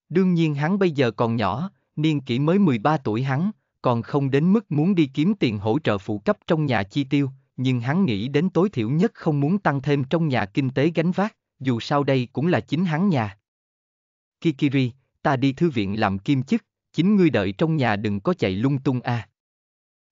Đương nhiên hắn bây giờ còn nhỏ, niên kỷ mới 13 tuổi hắn, còn không đến mức muốn đi kiếm tiền hỗ trợ phụ cấp trong nhà chi tiêu, nhưng hắn nghĩ đến tối thiểu nhất không muốn tăng thêm trong nhà kinh tế gánh vác, dù sao đây cũng là chính hắn nhà. Kikiri, ta đi thư viện làm kim chức, chính ngươi đợi trong nhà đừng có chạy lung tung a. À.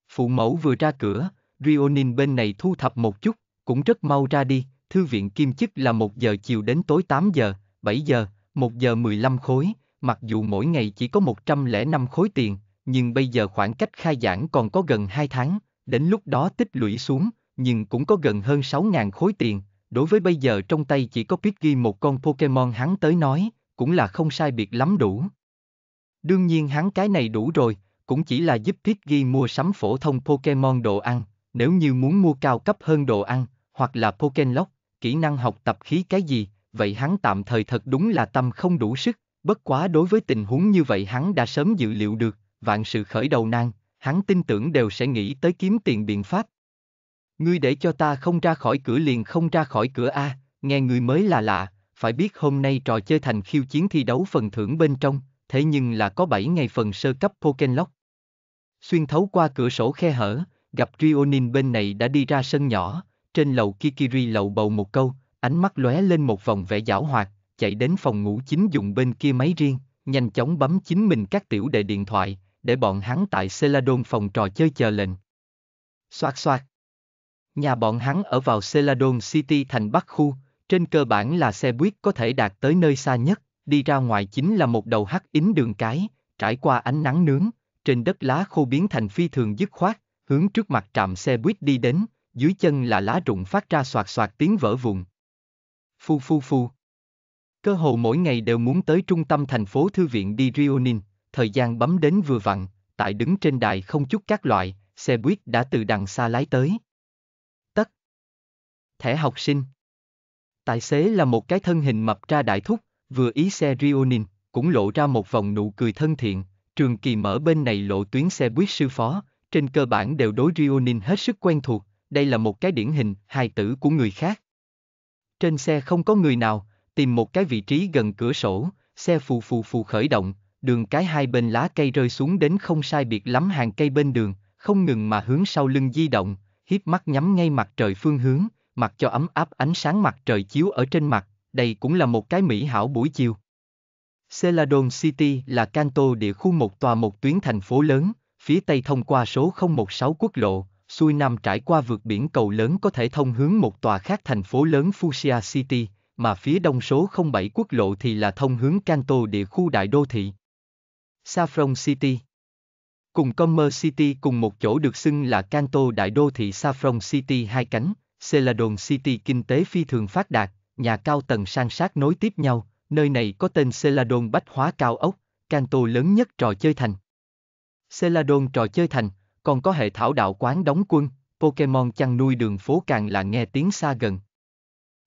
Phụ mẫu vừa ra cửa, Rionin bên này thu thập một chút, cũng rất mau ra đi, thư viện kim chức là 1 giờ chiều đến tối 8 giờ, 7 giờ, 1 giờ 15 khối, Mặc dù mỗi ngày chỉ có 105 khối tiền, nhưng bây giờ khoảng cách khai giảng còn có gần 2 tháng, đến lúc đó tích lũy xuống, nhưng cũng có gần hơn 6.000 khối tiền. Đối với bây giờ trong tay chỉ có Pidgey một con Pokemon hắn tới nói, cũng là không sai biệt lắm đủ. Đương nhiên hắn cái này đủ rồi, cũng chỉ là giúp Pidgey mua sắm phổ thông Pokemon đồ ăn, nếu như muốn mua cao cấp hơn đồ ăn, hoặc là Pokenlock, kỹ năng học tập khí cái gì, vậy hắn tạm thời thật đúng là tâm không đủ sức, Bất quá đối với tình huống như vậy hắn đã sớm dự liệu được, vạn sự khởi đầu nan, hắn tin tưởng đều sẽ nghĩ tới kiếm tiền biện pháp. Ngươi để cho ta không ra khỏi cửa liền không ra khỏi cửa A, nghe người mới là lạ, phải biết hôm nay trò chơi thành khiêu chiến thi đấu phần thưởng bên trong, thế nhưng là có 7 ngày phần sơ cấp Pokenlock. Xuyên thấu qua cửa sổ khe hở, gặp Rionin bên này đã đi ra sân nhỏ, trên lầu Kikiri lầu bầu một câu, ánh mắt lóe lên một vòng vẻ giảo hoạt, chạy đến phòng ngủ chính dùng bên kia máy riêng, nhanh chóng bấm chính mình các tiểu đệ điện thoại, để bọn hắn tại Celadon phòng trò chơi chờ lệnh. Xoạt xoạt. Nhà bọn hắn ở vào Celadon City thành Bắc Khu, trên cơ bản là xe buýt có thể đạt tới nơi xa nhất, đi ra ngoài chính là một đầu hắc ín đường cái, trải qua ánh nắng nướng, trên đất lá khô biến thành phi thường dứt khoát, hướng trước mặt trạm xe buýt đi đến, dưới chân là lá rụng phát ra xoạt xoạt tiếng vỡ vụn. Phu phu phu. Cơ hồ mỗi ngày đều muốn tới trung tâm thành phố thư viện đi Rionin, thời gian bấm đến vừa vặn, tại đứng trên đài không chút các loại, xe buýt đã từ đằng xa lái tới. Tất. Thẻ học sinh. Tài xế là một cái thân hình mập ra đại thúc, vừa ý xe Rionin, cũng lộ ra một vòng nụ cười thân thiện, trường kỳ mở bên này lộ tuyến xe buýt sư phó, trên cơ bản đều đối Rionin hết sức quen thuộc, đây là một cái điển hình, hài tử của người khác. Trên xe không có người nào, tìm một cái vị trí gần cửa sổ, xe phù phù phù khởi động, đường cái hai bên lá cây rơi xuống đến không sai biệt lắm hàng cây bên đường, không ngừng mà hướng sau lưng di động, hiếp mắt nhắm ngay mặt trời phương hướng, mặc cho ấm áp ánh sáng mặt trời chiếu ở trên mặt, đây cũng là một cái mỹ hảo buổi chiều. Celadon City là Canto địa khu một tòa một tuyến thành phố lớn, phía tây thông qua số 016 quốc lộ, xuôi nam trải qua vượt biển cầu lớn có thể thông hướng một tòa khác thành phố lớn Fusia City, mà phía đông số 07 quốc lộ thì là thông hướng Canto địa khu đại đô thị. Saffron City Cùng Commerce City cùng một chỗ được xưng là Canto đại đô thị Saffron City hai cánh, Celadon City kinh tế phi thường phát đạt, nhà cao tầng san sát nối tiếp nhau, nơi này có tên Celadon Bách Hóa Cao ốc, Canto lớn nhất trò chơi thành. Celadon trò chơi thành, còn có hệ thảo đạo quán đóng quân, Pokemon chăn nuôi đường phố càng là nghe tiếng xa gần,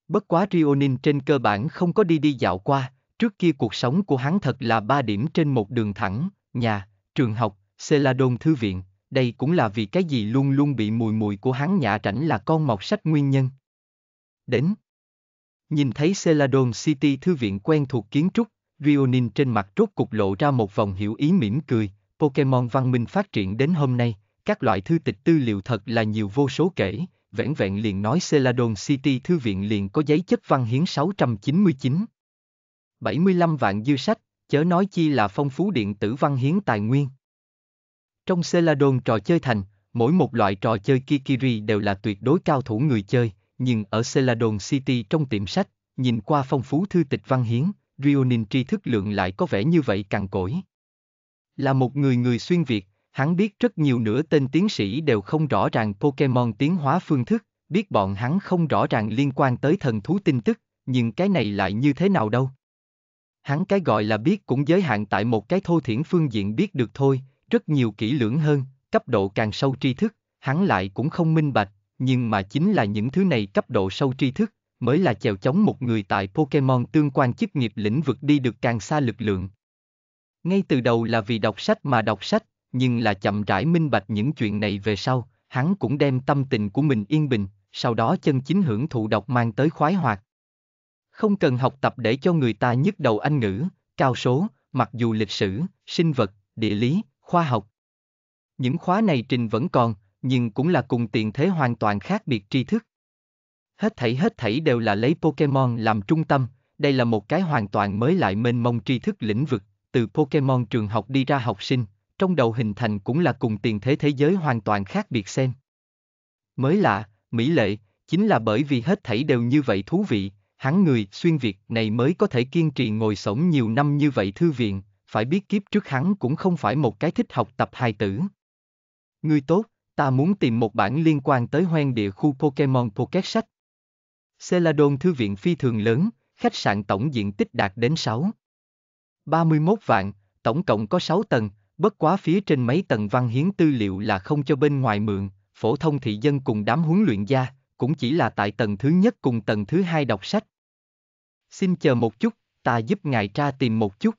Bất quá Rionin trên cơ bản không có đi đi dạo qua, trước kia cuộc sống của hắn thật là ba điểm trên một đường thẳng, nhà, trường học, Celadon thư viện, đây cũng là vì cái gì luôn luôn bị mùi mùi của hắn nhã rảnh là con mọc sách nguyên nhân. Đến Nhìn thấy Celadon City thư viện quen thuộc kiến trúc, Rionin trên mặt rốt cục lộ ra một vòng hiểu ý mỉm cười, Pokemon văn minh phát triển đến hôm nay, các loại thư tịch tư liệu thật là nhiều vô số kể, vẻn vẹn liền nói Celadon City Thư viện liền có giấy chất văn hiến 699. 75 vạn dư sách, chớ nói chi là phong phú điện tử văn hiến tài nguyên. Trong Celadon trò chơi thành, mỗi một loại trò chơi Kikiri đều là tuyệt đối cao thủ người chơi, nhưng ở Celadon City trong tiệm sách, nhìn qua phong phú thư tịch văn hiến, Rionin tri thức lượng lại có vẻ như vậy càng cỗi. Là một người người xuyên Việt, Hắn biết rất nhiều nửa tên tiến sĩ đều không rõ ràng Pokemon tiến hóa phương thức, biết bọn hắn không rõ ràng liên quan tới thần thú tin tức, nhưng cái này lại như thế nào đâu. Hắn cái gọi là biết cũng giới hạn tại một cái thô thiển phương diện biết được thôi, rất nhiều kỹ lưỡng hơn, cấp độ càng sâu tri thức, hắn lại cũng không minh bạch, nhưng mà chính là những thứ này cấp độ sâu tri thức, mới là chèo chống một người tại Pokemon tương quan chức nghiệp lĩnh vực đi được càng xa lực lượng. Ngay từ đầu là vì đọc sách mà đọc sách, nhưng là chậm rãi minh bạch những chuyện này về sau, hắn cũng đem tâm tình của mình yên bình, sau đó chân chính hưởng thụ đọc mang tới khoái hoạt. Không cần học tập để cho người ta nhức đầu Anh ngữ, cao số, mặc dù lịch sử, sinh vật, địa lý, khoa học. Những khóa này trình vẫn còn, nhưng cũng là cùng tiền thế hoàn toàn khác biệt tri thức. Hết thảy hết thảy đều là lấy Pokemon làm trung tâm, đây là một cái hoàn toàn mới lại mênh mông tri thức lĩnh vực, từ Pokemon trường học đi ra học sinh, trong đầu hình thành cũng là cùng tiền thế thế giới hoàn toàn khác biệt xem. Mới lạ, mỹ lệ, chính là bởi vì hết thảy đều như vậy thú vị, hắn người xuyên việt này mới có thể kiên trì ngồi sống nhiều năm như vậy thư viện, phải biết kiếp trước hắn cũng không phải một cái thích học tập hài tử. người tốt, ta muốn tìm một bản liên quan tới hoang địa khu Pokemon Pocket sách. Celadon thư viện phi thường lớn, khách sạn tổng diện tích đạt đến 6. 31 vạn, tổng cộng có 6 tầng, bất quá phía trên mấy tầng văn hiến tư liệu là không cho bên ngoài mượn, phổ thông thị dân cùng đám huấn luyện gia, cũng chỉ là tại tầng thứ nhất cùng tầng thứ hai đọc sách. Xin chờ một chút, ta giúp ngài tra tìm một chút.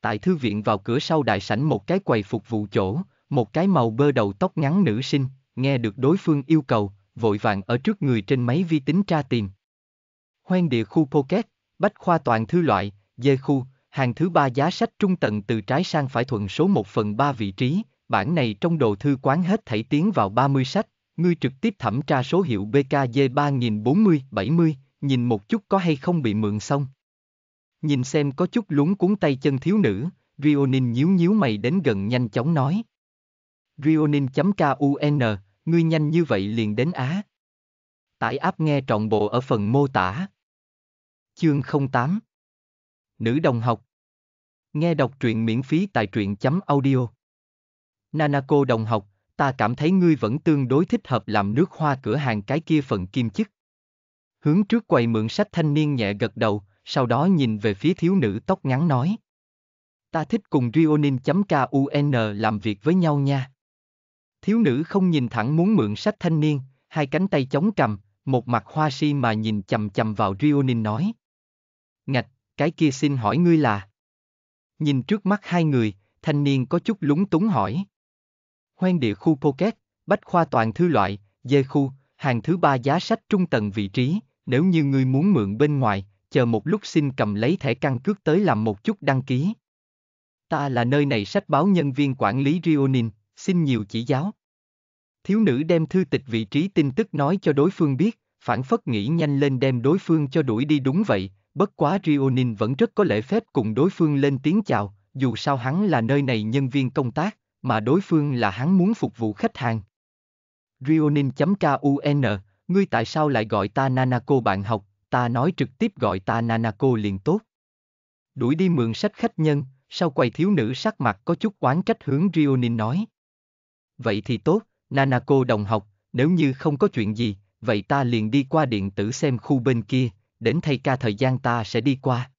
Tại thư viện vào cửa sau đại sảnh một cái quầy phục vụ chỗ, một cái màu bơ đầu tóc ngắn nữ sinh, nghe được đối phương yêu cầu, vội vàng ở trước người trên máy vi tính tra tìm. Hoang địa khu pocket, bách khoa toàn thư loại, dê khu, hàng thứ ba giá sách trung tận từ trái sang phải thuận số 1 phần 3 vị trí, bản này trong đồ thư quán hết thảy tiến vào 30 sách, ngươi trực tiếp thẩm tra số hiệu BKG 3040 70, nhìn một chút có hay không bị mượn xong. Nhìn xem có chút lúng cuốn tay chân thiếu nữ, Rionin nhíu nhíu mày đến gần nhanh chóng nói. Rionin.kun, ngươi nhanh như vậy liền đến Á. Tải áp nghe trọn bộ ở phần mô tả. Chương 08 Nữ đồng học. Nghe đọc truyện miễn phí tại truyện chấm audio. Nanako đồng học, ta cảm thấy ngươi vẫn tương đối thích hợp làm nước hoa cửa hàng cái kia phần kim chức. Hướng trước quầy mượn sách thanh niên nhẹ gật đầu, sau đó nhìn về phía thiếu nữ tóc ngắn nói. Ta thích cùng Rionin.kun làm việc với nhau nha. Thiếu nữ không nhìn thẳng muốn mượn sách thanh niên, hai cánh tay chống cầm, một mặt hoa si mà nhìn chầm chầm vào Rionin nói. Ngạch, cái kia xin hỏi ngươi là? Nhìn trước mắt hai người, thanh niên có chút lúng túng hỏi. Hoen địa khu Phuket, bách khoa toàn thư loại, dê khu, hàng thứ ba giá sách trung tầng vị trí, nếu như ngươi muốn mượn bên ngoài, chờ một lúc xin cầm lấy thẻ căn cước tới làm một chút đăng ký. Ta là nơi này sách báo nhân viên quản lý Rionin, xin nhiều chỉ giáo. Thiếu nữ đem thư tịch vị trí tin tức nói cho đối phương biết, phản phất nghĩ nhanh lên đem đối phương cho đuổi đi đúng vậy, bất quá Rionin vẫn rất có lễ phép cùng đối phương lên tiếng chào, dù sao hắn là nơi này nhân viên công tác, mà đối phương là hắn muốn phục vụ khách hàng. Rionin.kun, ngươi tại sao lại gọi ta Nanako bạn học, ta nói trực tiếp gọi ta Nanako liền tốt. Đuổi đi mượn sách khách nhân, sau quầy thiếu nữ sắc mặt có chút oán trách hướng Rionin nói. Vậy thì tốt, Nanako đồng học, nếu như không có chuyện gì, vậy ta liền đi qua điện tử xem khu bên kia, đến thay ca thời gian ta sẽ đi qua.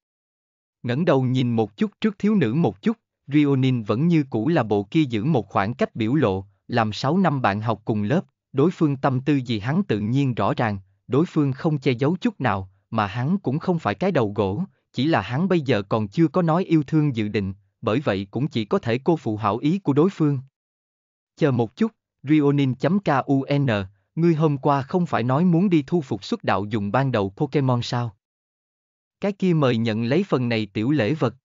ngẩng đầu nhìn một chút trước thiếu nữ một chút, Rionin vẫn như cũ là bộ kia giữ một khoảng cách biểu lộ, làm 6 năm bạn học cùng lớp, đối phương tâm tư gì hắn tự nhiên rõ ràng, đối phương không che giấu chút nào, mà hắn cũng không phải cái đầu gỗ, chỉ là hắn bây giờ còn chưa có nói yêu thương dự định, bởi vậy cũng chỉ có thể cô phụ hảo ý của đối phương. Chờ một chút, Rionin.kun ngươi hôm qua không phải nói muốn đi thu phục xuất đạo dùng ban đầu Pokemon sao? Cái kia mời nhận lấy phần này tiểu lễ vật.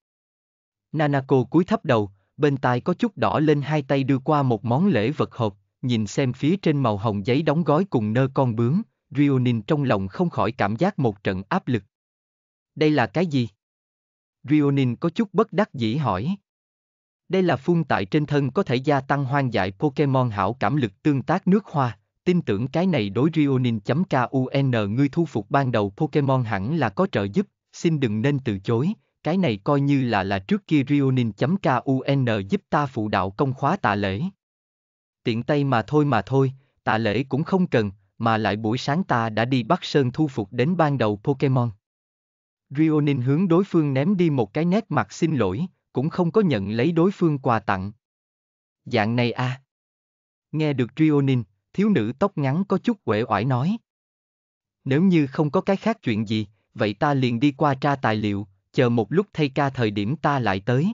Nanako cúi thấp đầu, bên tai có chút đỏ lên hai tay đưa qua một món lễ vật hộp, nhìn xem phía trên màu hồng giấy đóng gói cùng nơ con bướm, Rionin trong lòng không khỏi cảm giác một trận áp lực. Đây là cái gì? Rionin có chút bất đắc dĩ hỏi. Đây là phun tại trên thân có thể gia tăng hoang dại Pokemon hảo cảm lực tương tác nước hoa. Tin tưởng cái này đối Rionin.kun ngươi thu phục ban đầu Pokemon hẳn là có trợ giúp, xin đừng nên từ chối, cái này coi như là là trước kia Rionin.kun giúp ta phụ đạo công khóa tạ lễ. Tiện tay mà thôi mà thôi, tạ lễ cũng không cần, mà lại buổi sáng ta đã đi Bắc Sơn thu phục đến ban đầu Pokemon. Rionin hướng đối phương ném đi một cái nét mặt xin lỗi, cũng không có nhận lấy đối phương quà tặng. Dạng này a. À. Nghe được Rionin, thiếu nữ tóc ngắn có chút uể oải nói. Nếu như không có cái khác chuyện gì, vậy ta liền đi qua tra tài liệu, chờ một lúc thay ca thời điểm ta lại tới.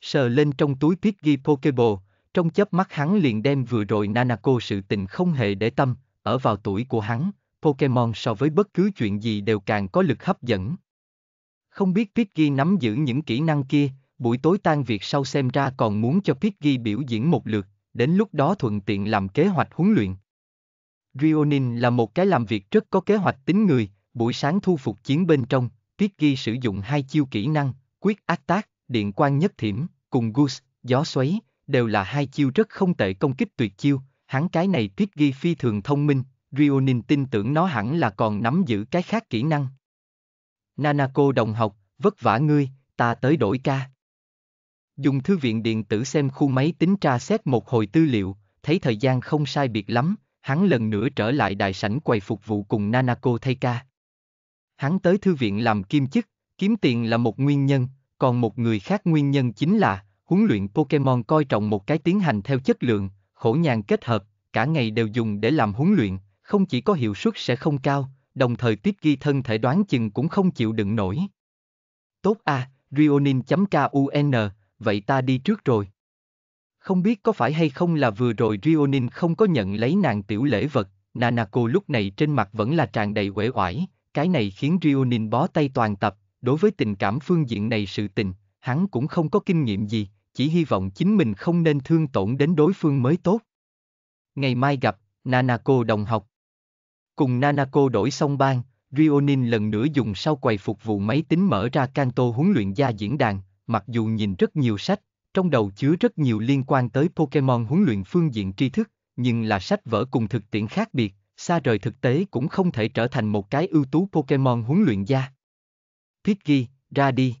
Sờ lên trong túi Pidgey Pokeball, trong chớp mắt hắn liền đem vừa rồi Nanako sự tình không hề để tâm, ở vào tuổi của hắn, Pokemon so với bất cứ chuyện gì đều càng có lực hấp dẫn. Không biết Pidgey nắm giữ những kỹ năng kia, buổi tối tan việc sau xem ra còn muốn cho Pidgey biểu diễn một lượt, đến lúc đó thuận tiện làm kế hoạch huấn luyện. Rionin là một cái làm việc rất có kế hoạch tính người, buổi sáng thu phục chiến bên trong, Ghi sử dụng hai chiêu kỹ năng, quyết ác tác, điện quan nhất thiểm, cùng Goose, gió xoáy, đều là hai chiêu rất không tệ công kích tuyệt chiêu, hắn cái này Ghi phi thường thông minh, Rionin tin tưởng nó hẳn là còn nắm giữ cái khác kỹ năng. Nanako đồng học, vất vả ngươi, ta tới đổi ca. Dùng thư viện điện tử xem khu máy tính tra xét một hồi tư liệu, thấy thời gian không sai biệt lắm, hắn lần nữa trở lại đại sảnh quầy phục vụ cùng Nanako Teika. Hắn tới thư viện làm kim chức, kiếm tiền là một nguyên nhân, còn một người khác nguyên nhân chính là, huấn luyện Pokemon coi trọng một cái tiến hành theo chất lượng, khổ nhàn kết hợp, cả ngày đều dùng để làm huấn luyện, không chỉ có hiệu suất sẽ không cao, đồng thời tiết ghi thân thể đoán chừng cũng không chịu đựng nổi. Tốt a, à, Rionin.kun vậy ta đi trước rồi. Không biết có phải hay không là vừa rồi Rionin không có nhận lấy nàng tiểu lễ vật, Nanako lúc này trên mặt vẫn là tràn đầy uể oải, cái này khiến Rionin bó tay toàn tập, đối với tình cảm phương diện này sự tình, hắn cũng không có kinh nghiệm gì, chỉ hy vọng chính mình không nên thương tổn đến đối phương mới tốt. Ngày mai gặp, Nanako đồng học. Cùng Nanako đổi xong bang, Rionin lần nữa dùng sau quầy phục vụ máy tính mở ra Kanto huấn luyện gia diễn đàn, mặc dù nhìn rất nhiều sách, trong đầu chứa rất nhiều liên quan tới Pokemon huấn luyện phương diện tri thức, nhưng là sách vở cùng thực tiễn khác biệt, xa rời thực tế cũng không thể trở thành một cái ưu tú Pokemon huấn luyện gia. Pidgey, ra đi.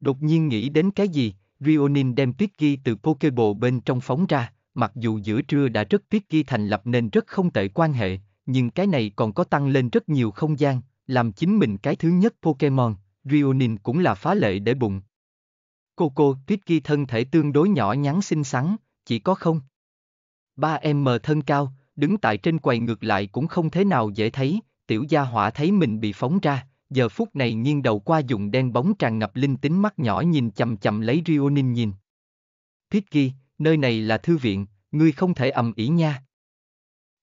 Đột nhiên nghĩ đến cái gì, Rionin đem Pidgey từ Pokeball bên trong phóng ra, mặc dù giữa trưa đã rất Pidgey thành lập nên rất không tệ quan hệ, nhưng cái này còn có tăng lên rất nhiều không gian, làm chính mình cái thứ nhất Pokemon, Rionin cũng là phá lệ để bụng. Cô cô Tricky thân thể tương đối nhỏ nhắn xinh xắn, chỉ có không. Ba em mờ thân cao, đứng tại trên quầy ngược lại cũng không thế nào dễ thấy, tiểu gia hỏa thấy mình bị phóng ra, giờ phút này nghiêng đầu qua dùng đen bóng tràn ngập linh tính mắt nhỏ nhìn chầm chầm lấy Rionin nhìn. Tricky, nơi này là thư viện, ngươi không thể ầm ĩ nha.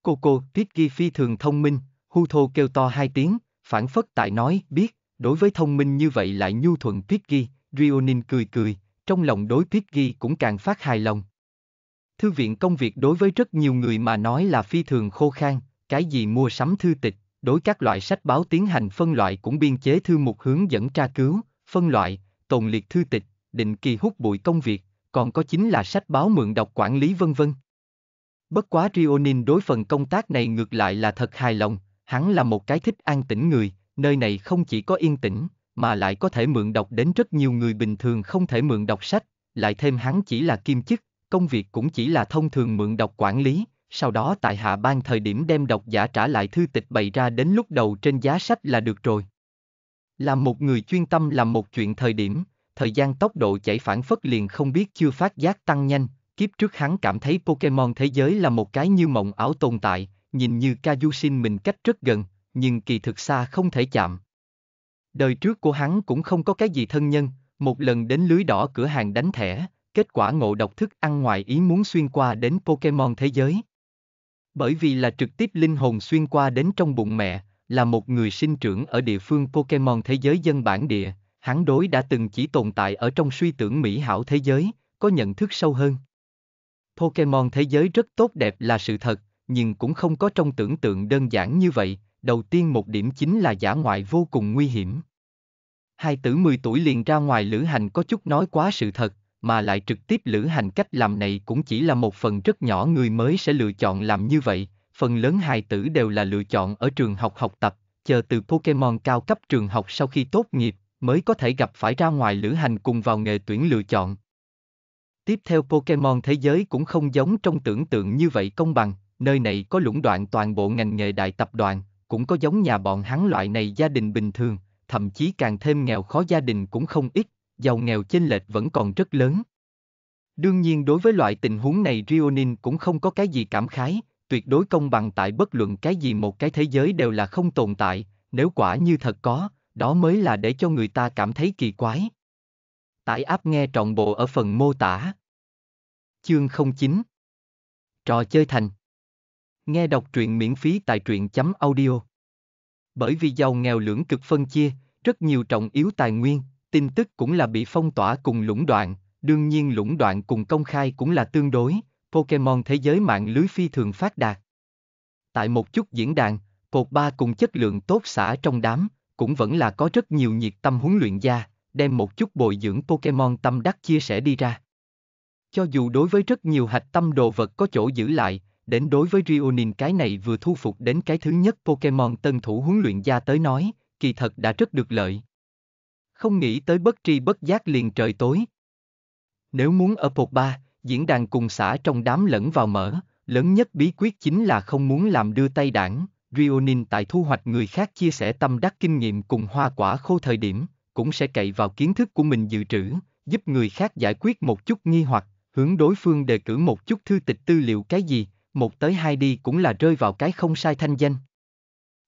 Cô cô Tricky phi thường thông minh, hu thô kêu to hai tiếng, phản phất tại nói, biết, đối với thông minh như vậy lại nhu thuận Tricky, Rionin cười cười, trong lòng đối tuyết ghi cũng càng phát hài lòng. Thư viện công việc đối với rất nhiều người mà nói là phi thường khô khan, cái gì mua sắm thư tịch, đối các loại sách báo tiến hành phân loại cũng biên chế thư mục hướng dẫn tra cứu, phân loại, tồn liệt thư tịch, định kỳ hút bụi công việc, còn có chính là sách báo mượn đọc quản lý vân vân. Bất quá Rionin đối phần công tác này ngược lại là thật hài lòng, hắn là một cái thích an tĩnh người, nơi này không chỉ có yên tĩnh, mà lại có thể mượn đọc đến rất nhiều người bình thường không thể mượn đọc sách, lại thêm hắn chỉ là kim chức, công việc cũng chỉ là thông thường mượn đọc quản lý, sau đó tại hạ ban thời điểm đem độc giả trả lại thư tịch bày ra đến lúc đầu trên giá sách là được rồi. Là một người chuyên tâm làm một chuyện thời điểm, thời gian tốc độ chảy phản phất liền không biết chưa phát giác tăng nhanh, kiếp trước hắn cảm thấy Pokemon thế giới là một cái như mộng ảo tồn tại, nhìn như Kajushin mình cách rất gần, nhưng kỳ thực xa không thể chạm. Đời trước của hắn cũng không có cái gì thân nhân, một lần đến lưới đỏ cửa hàng đánh thẻ, kết quả ngộ độc thức ăn ngoài ý muốn xuyên qua đến Pokemon thế giới. Bởi vì là trực tiếp linh hồn xuyên qua đến trong bụng mẹ, là một người sinh trưởng ở địa phương Pokemon thế giới dân bản địa, hắn đối đã từng chỉ tồn tại ở trong suy tưởng mỹ hảo thế giới, có nhận thức sâu hơn. Pokemon thế giới rất tốt đẹp là sự thật, nhưng cũng không có trong tưởng tượng đơn giản như vậy, đầu tiên một điểm chính là giả ngoại vô cùng nguy hiểm. Hai tử 10 tuổi liền ra ngoài lữ hành có chút nói quá sự thật, mà lại trực tiếp lữ hành cách làm này cũng chỉ là một phần rất nhỏ người mới sẽ lựa chọn làm như vậy, phần lớn hai tử đều là lựa chọn ở trường học học tập, chờ từ Pokemon cao cấp trường học sau khi tốt nghiệp, mới có thể gặp phải ra ngoài lữ hành cùng vào nghề tuyển lựa chọn. Tiếp theo Pokemon thế giới cũng không giống trong tưởng tượng như vậy công bằng, nơi này có lũng đoạn toàn bộ ngành nghề đại tập đoàn, cũng có giống nhà bọn hắn loại này gia đình bình thường, thậm chí càng thêm nghèo khó gia đình cũng không ít, giàu nghèo chênh lệch vẫn còn rất lớn. Đương nhiên đối với loại tình huống này Rionin cũng không có cái gì cảm khái, tuyệt đối công bằng tại bất luận cái gì một cái thế giới đều là không tồn tại, nếu quả như thật có, đó mới là để cho người ta cảm thấy kỳ quái. Tải áp nghe trọn bộ ở phần mô tả. Chương 09 Trò chơi thành Nghe đọc truyện miễn phí tại truyện chấm audio. Bởi vì giàu nghèo lưỡng cực phân chia, rất nhiều trọng yếu tài nguyên, tin tức cũng là bị phong tỏa cùng lũng đoạn, đương nhiên lũng đoạn cùng công khai cũng là tương đối, Pokemon thế giới mạng lưới phi thường phát đạt. Tại một chút diễn đàn, cột ba cùng chất lượng tốt xã trong đám, cũng vẫn là có rất nhiều nhiệt tâm huấn luyện gia, đem một chút bồi dưỡng Pokemon tâm đắc chia sẻ đi ra. Cho dù đối với rất nhiều hạch tâm đồ vật có chỗ giữ lại, đến đối với Rionin cái này vừa thu phục đến cái thứ nhất Pokemon tân thủ huấn luyện gia tới nói, kỳ thật đã rất được lợi. Không nghĩ tới bất tri bất giác liền trời tối. Nếu muốn ở Pột ba, diễn đàn cùng xã trong đám lẫn vào mở, lớn nhất bí quyết chính là không muốn làm đưa tay đảng. Rionin tại thu hoạch người khác chia sẻ tâm đắc kinh nghiệm cùng hoa quả khô thời điểm, cũng sẽ cậy vào kiến thức của mình dự trữ, giúp người khác giải quyết một chút nghi hoặc, hướng đối phương đề cử một chút thư tịch tư liệu cái gì, một tới hai đi cũng là rơi vào cái không sai thanh danh.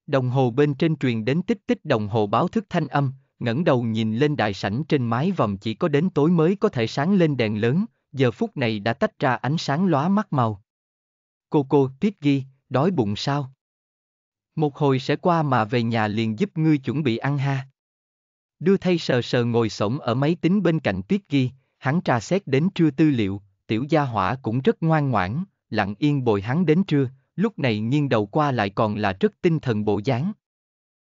Đồng hồ bên trên truyền đến tích tích đồng hồ báo thức thanh âm, ngẩng đầu nhìn lên đại sảnh trên mái vòng chỉ có đến tối mới có thể sáng lên đèn lớn, giờ phút này đã tách ra ánh sáng lóa mắt màu. Cô cô, tuyết ghi, đói bụng sao? Một hồi sẽ qua mà về nhà liền giúp ngươi chuẩn bị ăn ha. Đưa thay sờ sờ ngồi sổng ở máy tính bên cạnh tuyết ghi, hắn tra xét đến trưa tư liệu, tiểu gia hỏa cũng rất ngoan ngoãn, lặng yên bồi hắn đến trưa, lúc này nghiêng đầu qua lại còn là rất tinh thần bộ dáng.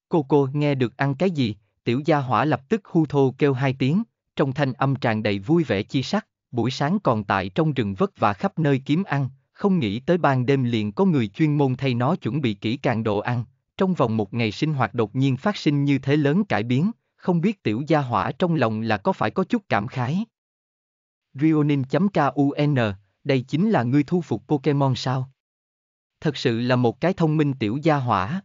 Cô cô nghe được ăn cái gì, tiểu gia hỏa lập tức hu thô kêu hai tiếng, trong thanh âm tràn đầy vui vẻ chi sắc, buổi sáng còn tại trong rừng vất và khắp nơi kiếm ăn, không nghĩ tới ban đêm liền có người chuyên môn thay nó chuẩn bị kỹ càng đồ ăn, trong vòng một ngày sinh hoạt đột nhiên phát sinh như thế lớn cải biến, không biết tiểu gia hỏa trong lòng là có phải có chút cảm khái. Rionin.kun đây chính là ngươi thu phục Pokemon sao? Thật sự là một cái thông minh tiểu gia hỏa.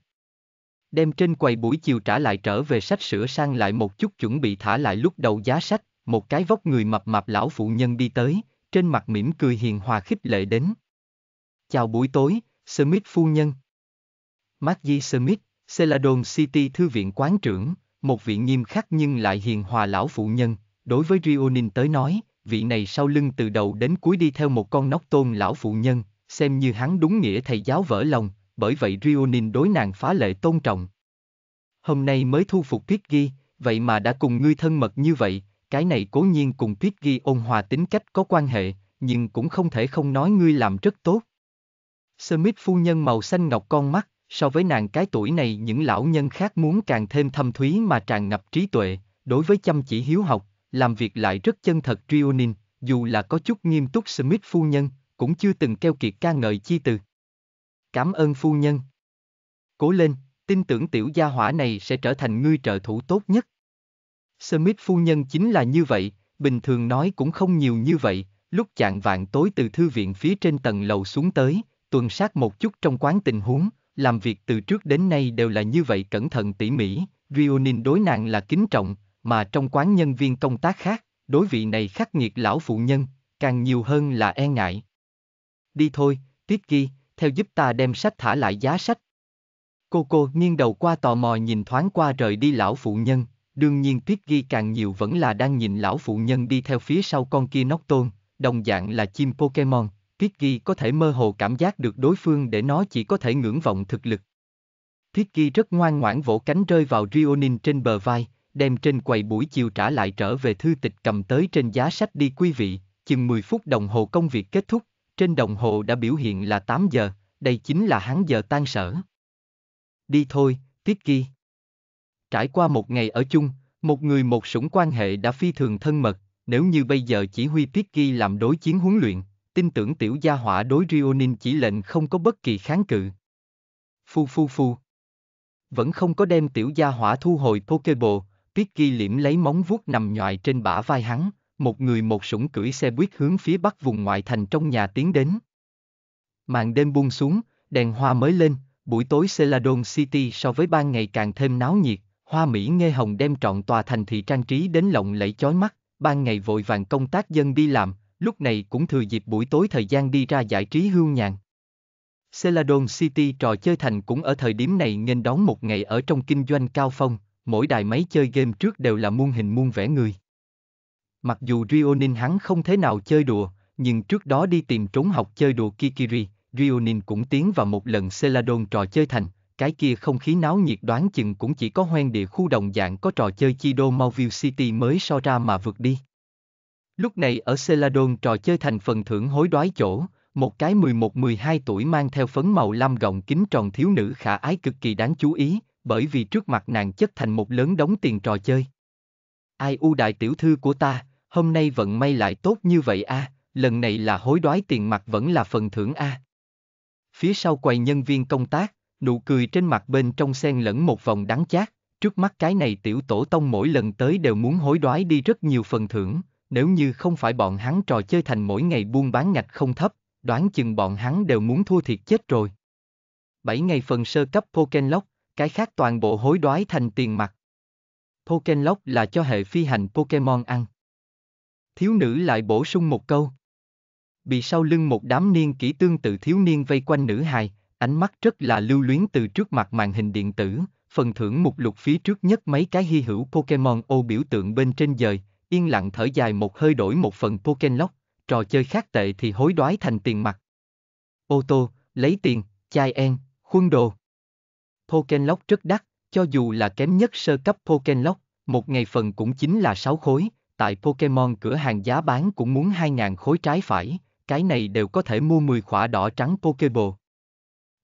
Đem trên quầy buổi chiều trả lại trở về sách sửa sang lại một chút chuẩn bị thả lại lúc đầu giá sách, một cái vóc người mập mạp lão phụ nhân đi tới, trên mặt mỉm cười hiền hòa khích lệ đến. Chào buổi tối, Smith phu nhân. Maggie Smith, Celadon City Thư viện quán trưởng, một vị nghiêm khắc nhưng lại hiền hòa lão phụ nhân, đối với Rionin tới nói, vị này sau lưng từ đầu đến cuối đi theo một con nóc tôn lão phụ nhân, xem như hắn đúng nghĩa thầy giáo vỡ lòng, bởi vậy Rionin đối nàng phá lệ tôn trọng. Hôm nay mới thu phục Tuyết Ghi, vậy mà đã cùng ngươi thân mật như vậy, cái này cố nhiên cùng Tuyết Ghi ôn hòa tính cách có quan hệ, nhưng cũng không thể không nói ngươi làm rất tốt. Smith phu nhân màu xanh ngọc con mắt, so với nàng cái tuổi này những lão nhân khác muốn càng thêm thâm thúy mà tràn ngập trí tuệ, đối với chăm chỉ hiếu học, làm việc lại rất chân thật Trionin, dù là có chút nghiêm túc Smith phu nhân, cũng chưa từng keo kiệt ca ngợi chi từ. Cảm ơn phu nhân. Cố lên, tin tưởng tiểu gia hỏa này sẽ trở thành ngươi trợ thủ tốt nhất. Smith phu nhân chính là như vậy, bình thường nói cũng không nhiều như vậy, lúc chạng vạn tối từ thư viện phía trên tầng lầu xuống tới, tuần sát một chút trong quán tình huống, làm việc từ trước đến nay đều là như vậy cẩn thận tỉ mỉ, Rionin đối nàng là kính trọng, mà trong quán nhân viên công tác khác, đối vị này khắc nghiệt lão phụ nhân, càng nhiều hơn là e ngại. Đi thôi, Tiết Ghi, theo giúp ta đem sách thả lại giá sách. Cô cô nghiêng đầu qua tò mò nhìn thoáng qua rời đi lão phụ nhân, đương nhiên Tiết Ghi càng nhiều vẫn là đang nhìn lão phụ nhân đi theo phía sau con kia nóc tôn, đồng dạng là chim Pokemon, Tiết Ghi có thể mơ hồ cảm giác được đối phương để nó chỉ có thể ngưỡng vọng thực lực. Thiết Ghi rất ngoan ngoãn vỗ cánh rơi vào Rionin trên bờ vai, đem trên quầy buổi chiều trả lại trở về thư tịch cầm tới trên giá sách đi quý vị, chừng 10 phút đồng hồ công việc kết thúc, trên đồng hồ đã biểu hiện là 8 giờ, đây chính là hắn giờ tan sở. Đi thôi, Tiết Kỳ. Trải qua một ngày ở chung, một người một sủng quan hệ đã phi thường thân mật, nếu như bây giờ chỉ huy Tiết Kỳ làm đối chiến huấn luyện, tin tưởng tiểu gia hỏa đối Rionin chỉ lệnh không có bất kỳ kháng cự. Phu phu phu. Vẫn không có đem tiểu gia hỏa thu hồi Pokeball, Picky liễm lấy móng vuốt nằm nhọại trên bả vai hắn, một người một sủng cưỡi xe buýt hướng phía bắc vùng ngoại thành trong nhà tiến đến. Màn đêm buông xuống, đèn hoa mới lên, buổi tối Celadon City so với ban ngày càng thêm náo nhiệt, hoa Mỹ nghe hồng đem trọn tòa thành thị trang trí đến lộng lẫy chói mắt, ban ngày vội vàng công tác dân đi làm, lúc này cũng thừa dịp buổi tối thời gian đi ra giải trí hưu nhàn. Celadon City trò chơi thành cũng ở thời điểm này nên đón một ngày ở trong kinh doanh cao phong, mỗi đài máy chơi game trước đều là muôn hình muôn vẻ người. Mặc dù Rionin hắn không thế nào chơi đùa, nhưng trước đó đi tìm trốn học chơi đùa Kikiri, Rionin cũng tiến vào một lần Celadon trò chơi thành, cái kia không khí náo nhiệt đoán chừng cũng chỉ có hoen địa khu đồng dạng có trò chơi Chido Mauville City mới so ra mà vượt đi. Lúc này ở Celadon trò chơi thành phần thưởng hối đoái chỗ, một cái 11-12 tuổi mang theo phấn màu lam gọng kính tròn thiếu nữ khả ái cực kỳ đáng chú ý, bởi vì trước mặt nàng chất thành một lớn đống tiền trò chơi. Ai u đại tiểu thư của ta, hôm nay vận may lại tốt như vậy a, à, lần này là hối đoái tiền mặt vẫn là phần thưởng a. À. Phía sau quầy nhân viên công tác, nụ cười trên mặt bên trong xen lẫn một vòng đắng chát, trước mắt cái này tiểu tổ tông mỗi lần tới đều muốn hối đoái đi rất nhiều phần thưởng, nếu như không phải bọn hắn trò chơi thành mỗi ngày buôn bán ngạch không thấp, đoán chừng bọn hắn đều muốn thua thiệt chết rồi. 7 ngày phần sơ cấp Pokenlock cái khác toàn bộ hối đoái thành tiền mặt. Pokenlock là cho hệ phi hành Pokemon ăn. Thiếu nữ lại bổ sung một câu. Bị sau lưng một đám niên kỹ tương tự thiếu niên vây quanh nữ hài, ánh mắt rất là lưu luyến từ trước mặt màn hình điện tử, phần thưởng mục lục phía trước nhất mấy cái hy hữu Pokemon ô biểu tượng bên trên dời, yên lặng thở dài một hơi đổi một phần Pokenlock, trò chơi khác tệ thì hối đoái thành tiền mặt. Ô tô, lấy tiền, chai en, khuôn đồ. Pokenlock rất đắt, cho dù là kém nhất sơ cấp Pokenlock, một ngày phần cũng chính là 6 khối, tại Pokemon cửa hàng giá bán cũng muốn 2.000 khối trái phải, cái này đều có thể mua 10 khỏa đỏ trắng Pokeball.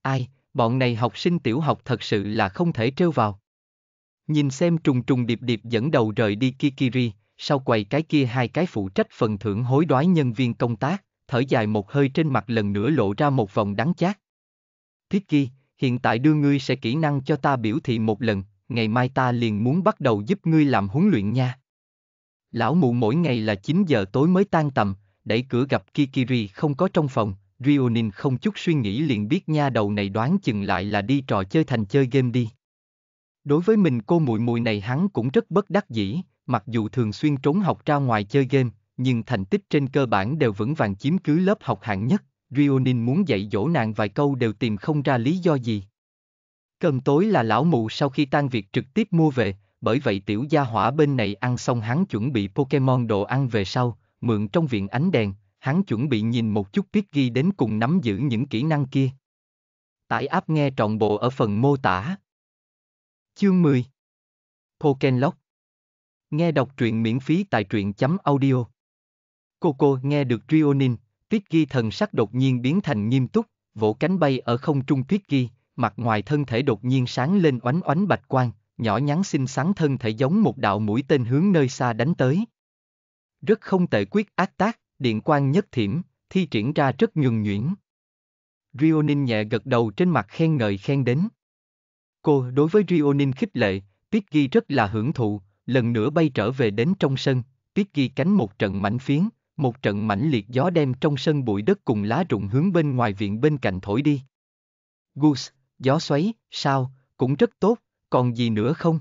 Ai, bọn này học sinh tiểu học thật sự là không thể trêu vào. Nhìn xem trùng trùng điệp điệp dẫn đầu rời đi Kikiri, sau quầy cái kia hai cái phụ trách phần thưởng hối đoái nhân viên công tác, thở dài một hơi trên mặt lần nữa lộ ra một vòng đắng chát. Thiết kia, hiện tại đưa ngươi sẽ kỹ năng cho ta biểu thị một lần, ngày mai ta liền muốn bắt đầu giúp ngươi làm huấn luyện nha. Lão mụ mỗi ngày là 9 giờ tối mới tan tầm, đẩy cửa gặp Kikiri không có trong phòng, Rionin không chút suy nghĩ liền biết nha đầu này đoán chừng lại là đi trò chơi thành chơi game đi. Đối với mình cô muội muội này hắn cũng rất bất đắc dĩ, mặc dù thường xuyên trốn học ra ngoài chơi game, nhưng thành tích trên cơ bản đều vững vàng chiếm cứ lớp học hạng nhất, Rionin muốn dạy dỗ nàng vài câu đều tìm không ra lý do gì. Cơn tối là lão mù sau khi tan việc trực tiếp mua về, bởi vậy tiểu gia hỏa bên này ăn xong hắn chuẩn bị Pokemon đồ ăn về sau, mượn trong viện ánh đèn, hắn chuẩn bị nhìn một chút tiết ghi đến cùng nắm giữ những kỹ năng kia. Tải áp nghe trọn bộ ở phần mô tả. Chương 10 Pokenlock Nghe đọc truyện miễn phí tại truyện chấm audio. Coco nghe được Rionin, Tiết Ghi thần sắc đột nhiên biến thành nghiêm túc, vỗ cánh bay ở không trung Tiết Ghi, mặt ngoài thân thể đột nhiên sáng lên oánh oánh bạch quang, nhỏ nhắn xinh xắn thân thể giống một đạo mũi tên hướng nơi xa đánh tới. Rất không tệ quyết ác tác, điện quang nhất thiểm, thi triển ra rất nhuần nhuyễn. Rionin nhẹ gật đầu trên mặt khen ngợi khen đến. Cô đối với Rionin khích lệ, Tiết Ghi rất là hưởng thụ, lần nữa bay trở về đến trong sân, Tiết Ghi cánh một trận mảnh phiến, một trận mãnh liệt gió đem trong sân bụi đất cùng lá rụng hướng bên ngoài viện bên cạnh thổi đi. Goose, gió xoáy, sao, cũng rất tốt, còn gì nữa không?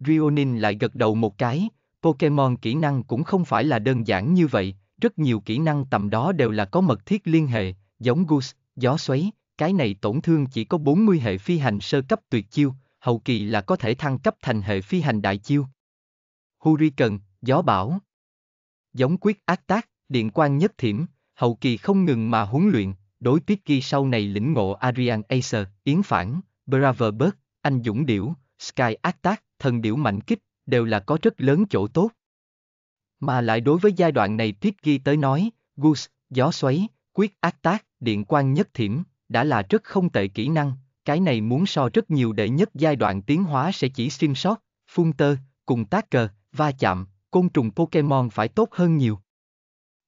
Rionin lại gật đầu một cái, Pokemon kỹ năng cũng không phải là đơn giản như vậy, rất nhiều kỹ năng tầm đó đều là có mật thiết liên hệ, giống Goose, gió xoáy, cái này tổn thương chỉ có 40 hệ phi hành sơ cấp tuyệt chiêu, hậu kỳ là có thể thăng cấp thành hệ phi hành đại chiêu. Hurricane, gió bão giống quyết ác tác, điện quan nhất thiểm, hậu kỳ không ngừng mà huấn luyện, đối tiếp ghi sau này lĩnh ngộ Adrian Acer, Yến Phản, Bravo Bird, Anh Dũng Điểu, Sky ác tác, Thần Điểu Mạnh Kích, đều là có rất lớn chỗ tốt. Mà lại đối với giai đoạn này Tiết Ghi tới nói, Goose, Gió Xoáy, Quyết ác tác, Điện quan nhất thiểm, đã là rất không tệ kỹ năng, cái này muốn so rất nhiều để nhất giai đoạn tiến hóa sẽ chỉ sim sót, phun tơ, cùng tác cờ, va chạm, côn trùng Pokemon phải tốt hơn nhiều.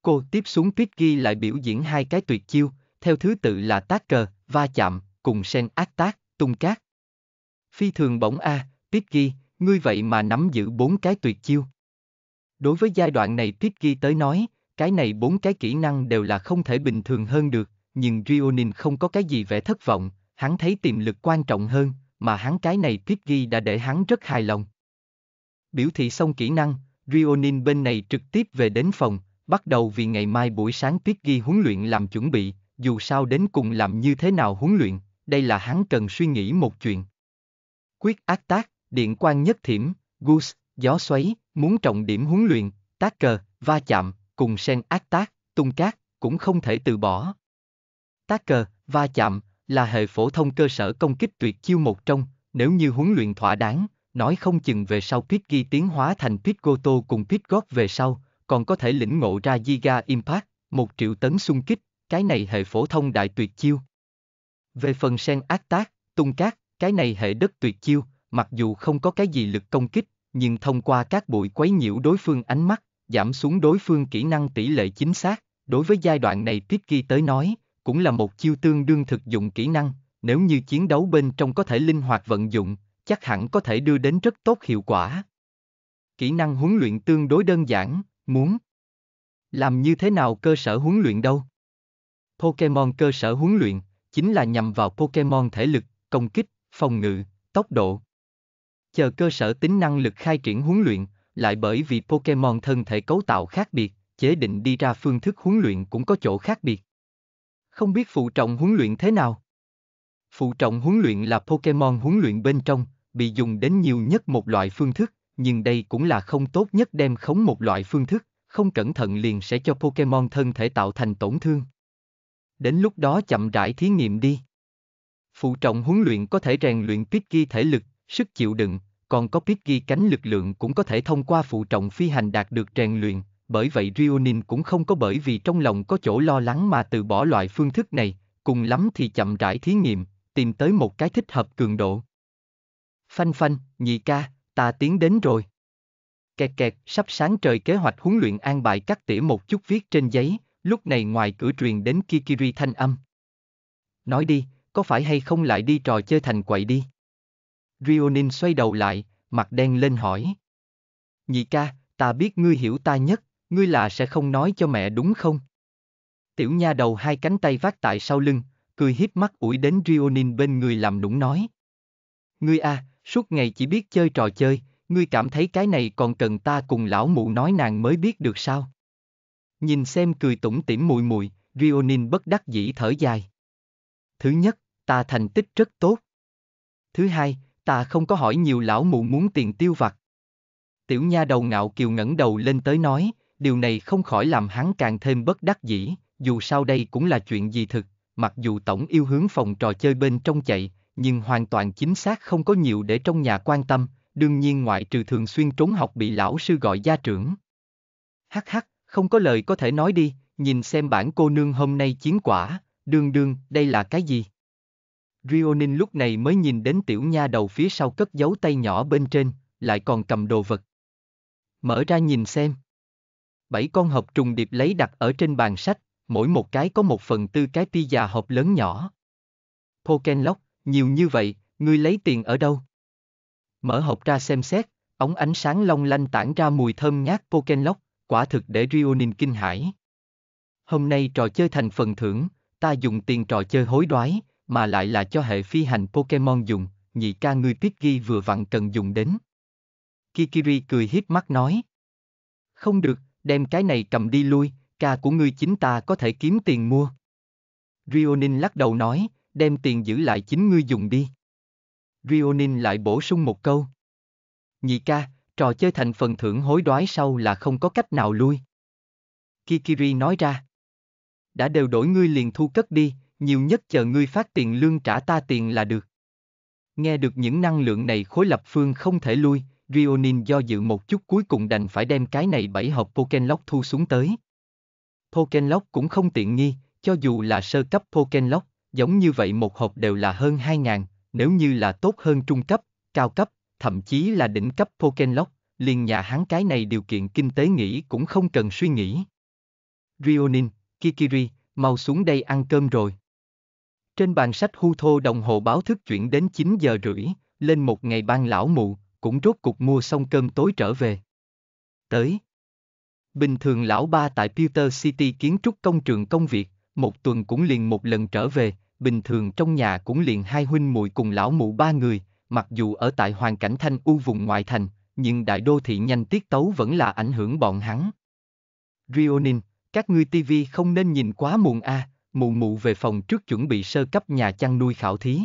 Cô tiếp xuống tuyết ghi lại biểu diễn hai cái tuyệt chiêu, theo thứ tự là tác cờ, va chạm, cùng sen ác tác, tung cát. Phi thường bổng A, à, tuyết ghi, ngươi vậy mà nắm giữ bốn cái tuyệt chiêu. Đối với giai đoạn này tuyết ghi tới nói, cái này bốn cái kỹ năng đều là không thể bình thường hơn được, nhưng Rionin không có cái gì vẻ thất vọng, hắn thấy tiềm lực quan trọng hơn, mà hắn cái này tuyết ghi đã để hắn rất hài lòng. Biểu thị xong kỹ năng, Rionin bên này trực tiếp về đến phòng, bắt đầu vì ngày mai buổi sáng ghi huấn luyện làm chuẩn bị, dù sao đến cùng làm như thế nào huấn luyện, đây là hắn cần suy nghĩ một chuyện. Quyết ác tác, điện quan nhất thiểm, goose, gió xoáy, muốn trọng điểm huấn luyện, tác cờ, va chạm, cùng sen ác tác, tung cát, cũng không thể từ bỏ. Tác cờ, va chạm, là hệ phổ thông cơ sở công kích tuyệt chiêu một trong, nếu như huấn luyện thỏa đáng, nói không chừng về sau Pitgi tiến hóa thành Pitgoto cùng Pitgot về sau, còn có thể lĩnh ngộ ra Giga Impact, một triệu tấn xung kích, cái này hệ phổ thông đại tuyệt chiêu. Về phần sen ác tác, tung cát, cái này hệ đất tuyệt chiêu, mặc dù không có cái gì lực công kích, nhưng thông qua các bụi quấy nhiễu đối phương ánh mắt, giảm xuống đối phương kỹ năng tỷ lệ chính xác, đối với giai đoạn này Pitki tới nói, cũng là một chiêu tương đương thực dụng kỹ năng, nếu như chiến đấu bên trong có thể linh hoạt vận dụng, chắc hẳn có thể đưa đến rất tốt hiệu quả. Kỹ năng huấn luyện tương đối đơn giản, muốn làm như thế nào cơ sở huấn luyện đâu? Pokemon cơ sở huấn luyện chính là nhằm vào Pokemon thể lực, công kích, phòng ngự, tốc độ. Chờ cơ sở tính năng lực khai triển huấn luyện, lại bởi vì Pokemon thân thể cấu tạo khác biệt, chế định đi ra phương thức huấn luyện cũng có chỗ khác biệt. Không biết phụ trọng huấn luyện thế nào? Phụ trọng huấn luyện là Pokemon huấn luyện bên trong, bị dùng đến nhiều nhất một loại phương thức, nhưng đây cũng là không tốt nhất đem khống một loại phương thức, không cẩn thận liền sẽ cho Pokemon thân thể tạo thành tổn thương. Đến lúc đó chậm rãi thí nghiệm đi. Phụ trọng huấn luyện có thể rèn luyện Pidgey thể lực, sức chịu đựng, còn có Pidgey cánh lực lượng cũng có thể thông qua phụ trọng phi hành đạt được rèn luyện, bởi vậy Rionin cũng không có bởi vì trong lòng có chỗ lo lắng mà từ bỏ loại phương thức này, cùng lắm thì chậm rãi thí nghiệm, tìm tới một cái thích hợp cường độ. Phanh phanh, nhị ca, ta tiến đến rồi. Kẹt kẹt, sắp sáng trời kế hoạch huấn luyện an bài cắt tỉa một chút viết trên giấy, lúc này ngoài cửa truyền đến Kikiri thanh âm. Nói đi, có phải hay không lại đi trò chơi thành quậy đi? Rionin xoay đầu lại, mặt đen lên hỏi. Nhị ca, ta biết ngươi hiểu ta nhất, ngươi là sẽ không nói cho mẹ đúng không? Tiểu nha đầu hai cánh tay vác tại sau lưng, cười híp mắt ủi đến Rionin bên người làm nũng nói. Ngươi à, suốt ngày chỉ biết chơi trò chơi, ngươi cảm thấy cái này còn cần ta cùng lão mụ nói nàng mới biết được sao. Nhìn xem cười tủm tỉm mùi mùi, Rionin bất đắc dĩ thở dài. Thứ nhất, ta thành tích rất tốt. Thứ hai, ta không có hỏi nhiều lão mụ muốn tiền tiêu vặt. Tiểu nha đầu ngạo kiều ngẩng đầu lên tới nói, điều này không khỏi làm hắn càng thêm bất đắc dĩ, dù sau đây cũng là chuyện gì thực, mặc dù tổng yêu hướng phòng trò chơi bên trong chạy, nhưng hoàn toàn chính xác không có nhiều để trong nhà quan tâm, đương nhiên ngoại trừ thường xuyên trốn học bị lão sư gọi gia trưởng. Hắc hắc, không có lời có thể nói đi, nhìn xem bản cô nương hôm nay chiến quả, đương đương, đây là cái gì? Rionin lúc này mới nhìn đến tiểu nha đầu phía sau cất giấu tay nhỏ bên trên, lại còn cầm đồ vật. Mở ra nhìn xem. Bảy con hộp trùng điệp lấy đặt ở trên bàn sách, mỗi một cái có một phần tư cái pizza hộp lớn nhỏ. Pokenlock, nhiều như vậy, ngươi lấy tiền ở đâu? Mở hộp ra xem xét, ống ánh sáng long lanh tản ra mùi thơm ngát Pokenlock, quả thực để Rionin kinh hãi. Hôm nay trò chơi thành phần thưởng, ta dùng tiền trò chơi hối đoái, mà lại là cho hệ phi hành Pokemon dùng, nhị ca ngươi tiết ghi vừa vặn cần dùng đến. Kikiri cười hiếp mắt nói. Không được, đem cái này cầm đi lui, ca của ngươi chính ta có thể kiếm tiền mua. Rionin lắc đầu nói, đem tiền giữ lại chính ngươi dùng đi. Rionin lại bổ sung một câu. Nhị ca, trò chơi thành phần thưởng hối đoái sau là không có cách nào lui. Kikiri nói ra. Đã đều đổi ngươi liền thu cất đi, nhiều nhất chờ ngươi phát tiền lương trả ta tiền là được. Nghe được những năng lượng này khối lập phương không thể lui, Rionin do dự một chút cuối cùng đành phải đem cái này bảy hộp Pokenlock thu xuống tới. Pokenlock cũng không tiện nghi, cho dù là sơ cấp Pokenlock, giống như vậy một hộp đều là hơn 2.000, nếu như là tốt hơn trung cấp, cao cấp, thậm chí là đỉnh cấp Pokenlock, liền nhà hắn cái này điều kiện kinh tế nghĩ cũng không cần suy nghĩ. Rionin, Kikiri, mau xuống đây ăn cơm rồi. Trên bàn sách hu thô đồng hồ báo thức chuyển đến 9 giờ rưỡi, lên một ngày ban lão mụ, cũng rốt cục mua xong cơm tối trở về. Tới. Bình thường lão ba tại Peter City kiến trúc công trường công việc, một tuần cũng liền một lần trở về, bình thường trong nhà cũng liền hai huynh muội cùng lão mụ ba người, mặc dù ở tại hoàn cảnh thanh u vùng ngoại thành, nhưng đại đô thị nhanh tiết tấu vẫn là ảnh hưởng bọn hắn. Rionin, các ngươi TV không nên nhìn quá muộn a, à, mụ mụ về phòng trước chuẩn bị sơ cấp nhà chăn nuôi khảo thí.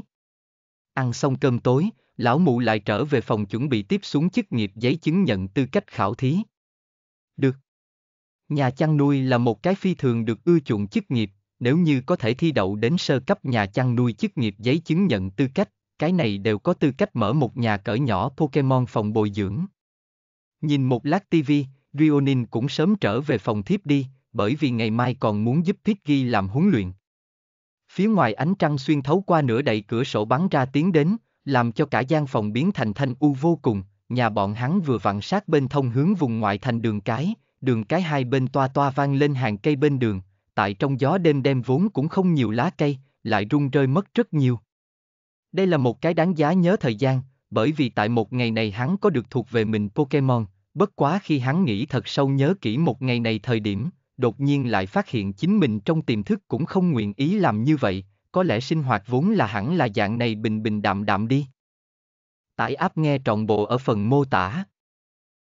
Ăn xong cơm tối, lão mụ lại trở về phòng chuẩn bị tiếp xuống chức nghiệp giấy chứng nhận tư cách khảo thí. Được, Nhà chăn nuôi là một cái phi thường được ưa chuộng chức nghiệp, nếu như có thể thi đậu đến sơ cấp nhà chăn nuôi chức nghiệp giấy chứng nhận tư cách, cái này đều có tư cách mở một nhà cỡ nhỏ Pokemon phòng bồi dưỡng. Nhìn một lát TV, Rionin cũng sớm trở về phòng thiếp đi, bởi vì ngày mai còn muốn giúp Thiết Ghi làm huấn luyện. Phía ngoài ánh trăng xuyên thấu qua nửa đậy cửa sổ bắn ra tiếng đến, làm cho cả gian phòng biến thành thanh u vô cùng, nhà bọn hắn vừa vặn sát bên thông hướng vùng ngoại thành đường cái, đường cái hai bên toa toa vang lên hàng cây bên đường, tại trong gió đêm đêm vốn cũng không nhiều lá cây, lại rung rơi mất rất nhiều. Đây là một cái đáng giá nhớ thời gian, bởi vì tại một ngày này hắn có được thuộc về mình Pokemon, bất quá khi hắn nghĩ thật sâu nhớ kỹ một ngày này thời điểm, đột nhiên lại phát hiện chính mình trong tiềm thức cũng không nguyện ý làm như vậy, có lẽ sinh hoạt vốn là hẳn là dạng này bình bình đạm đạm đi. Tải áp nghe trọn bộ ở phần mô tả.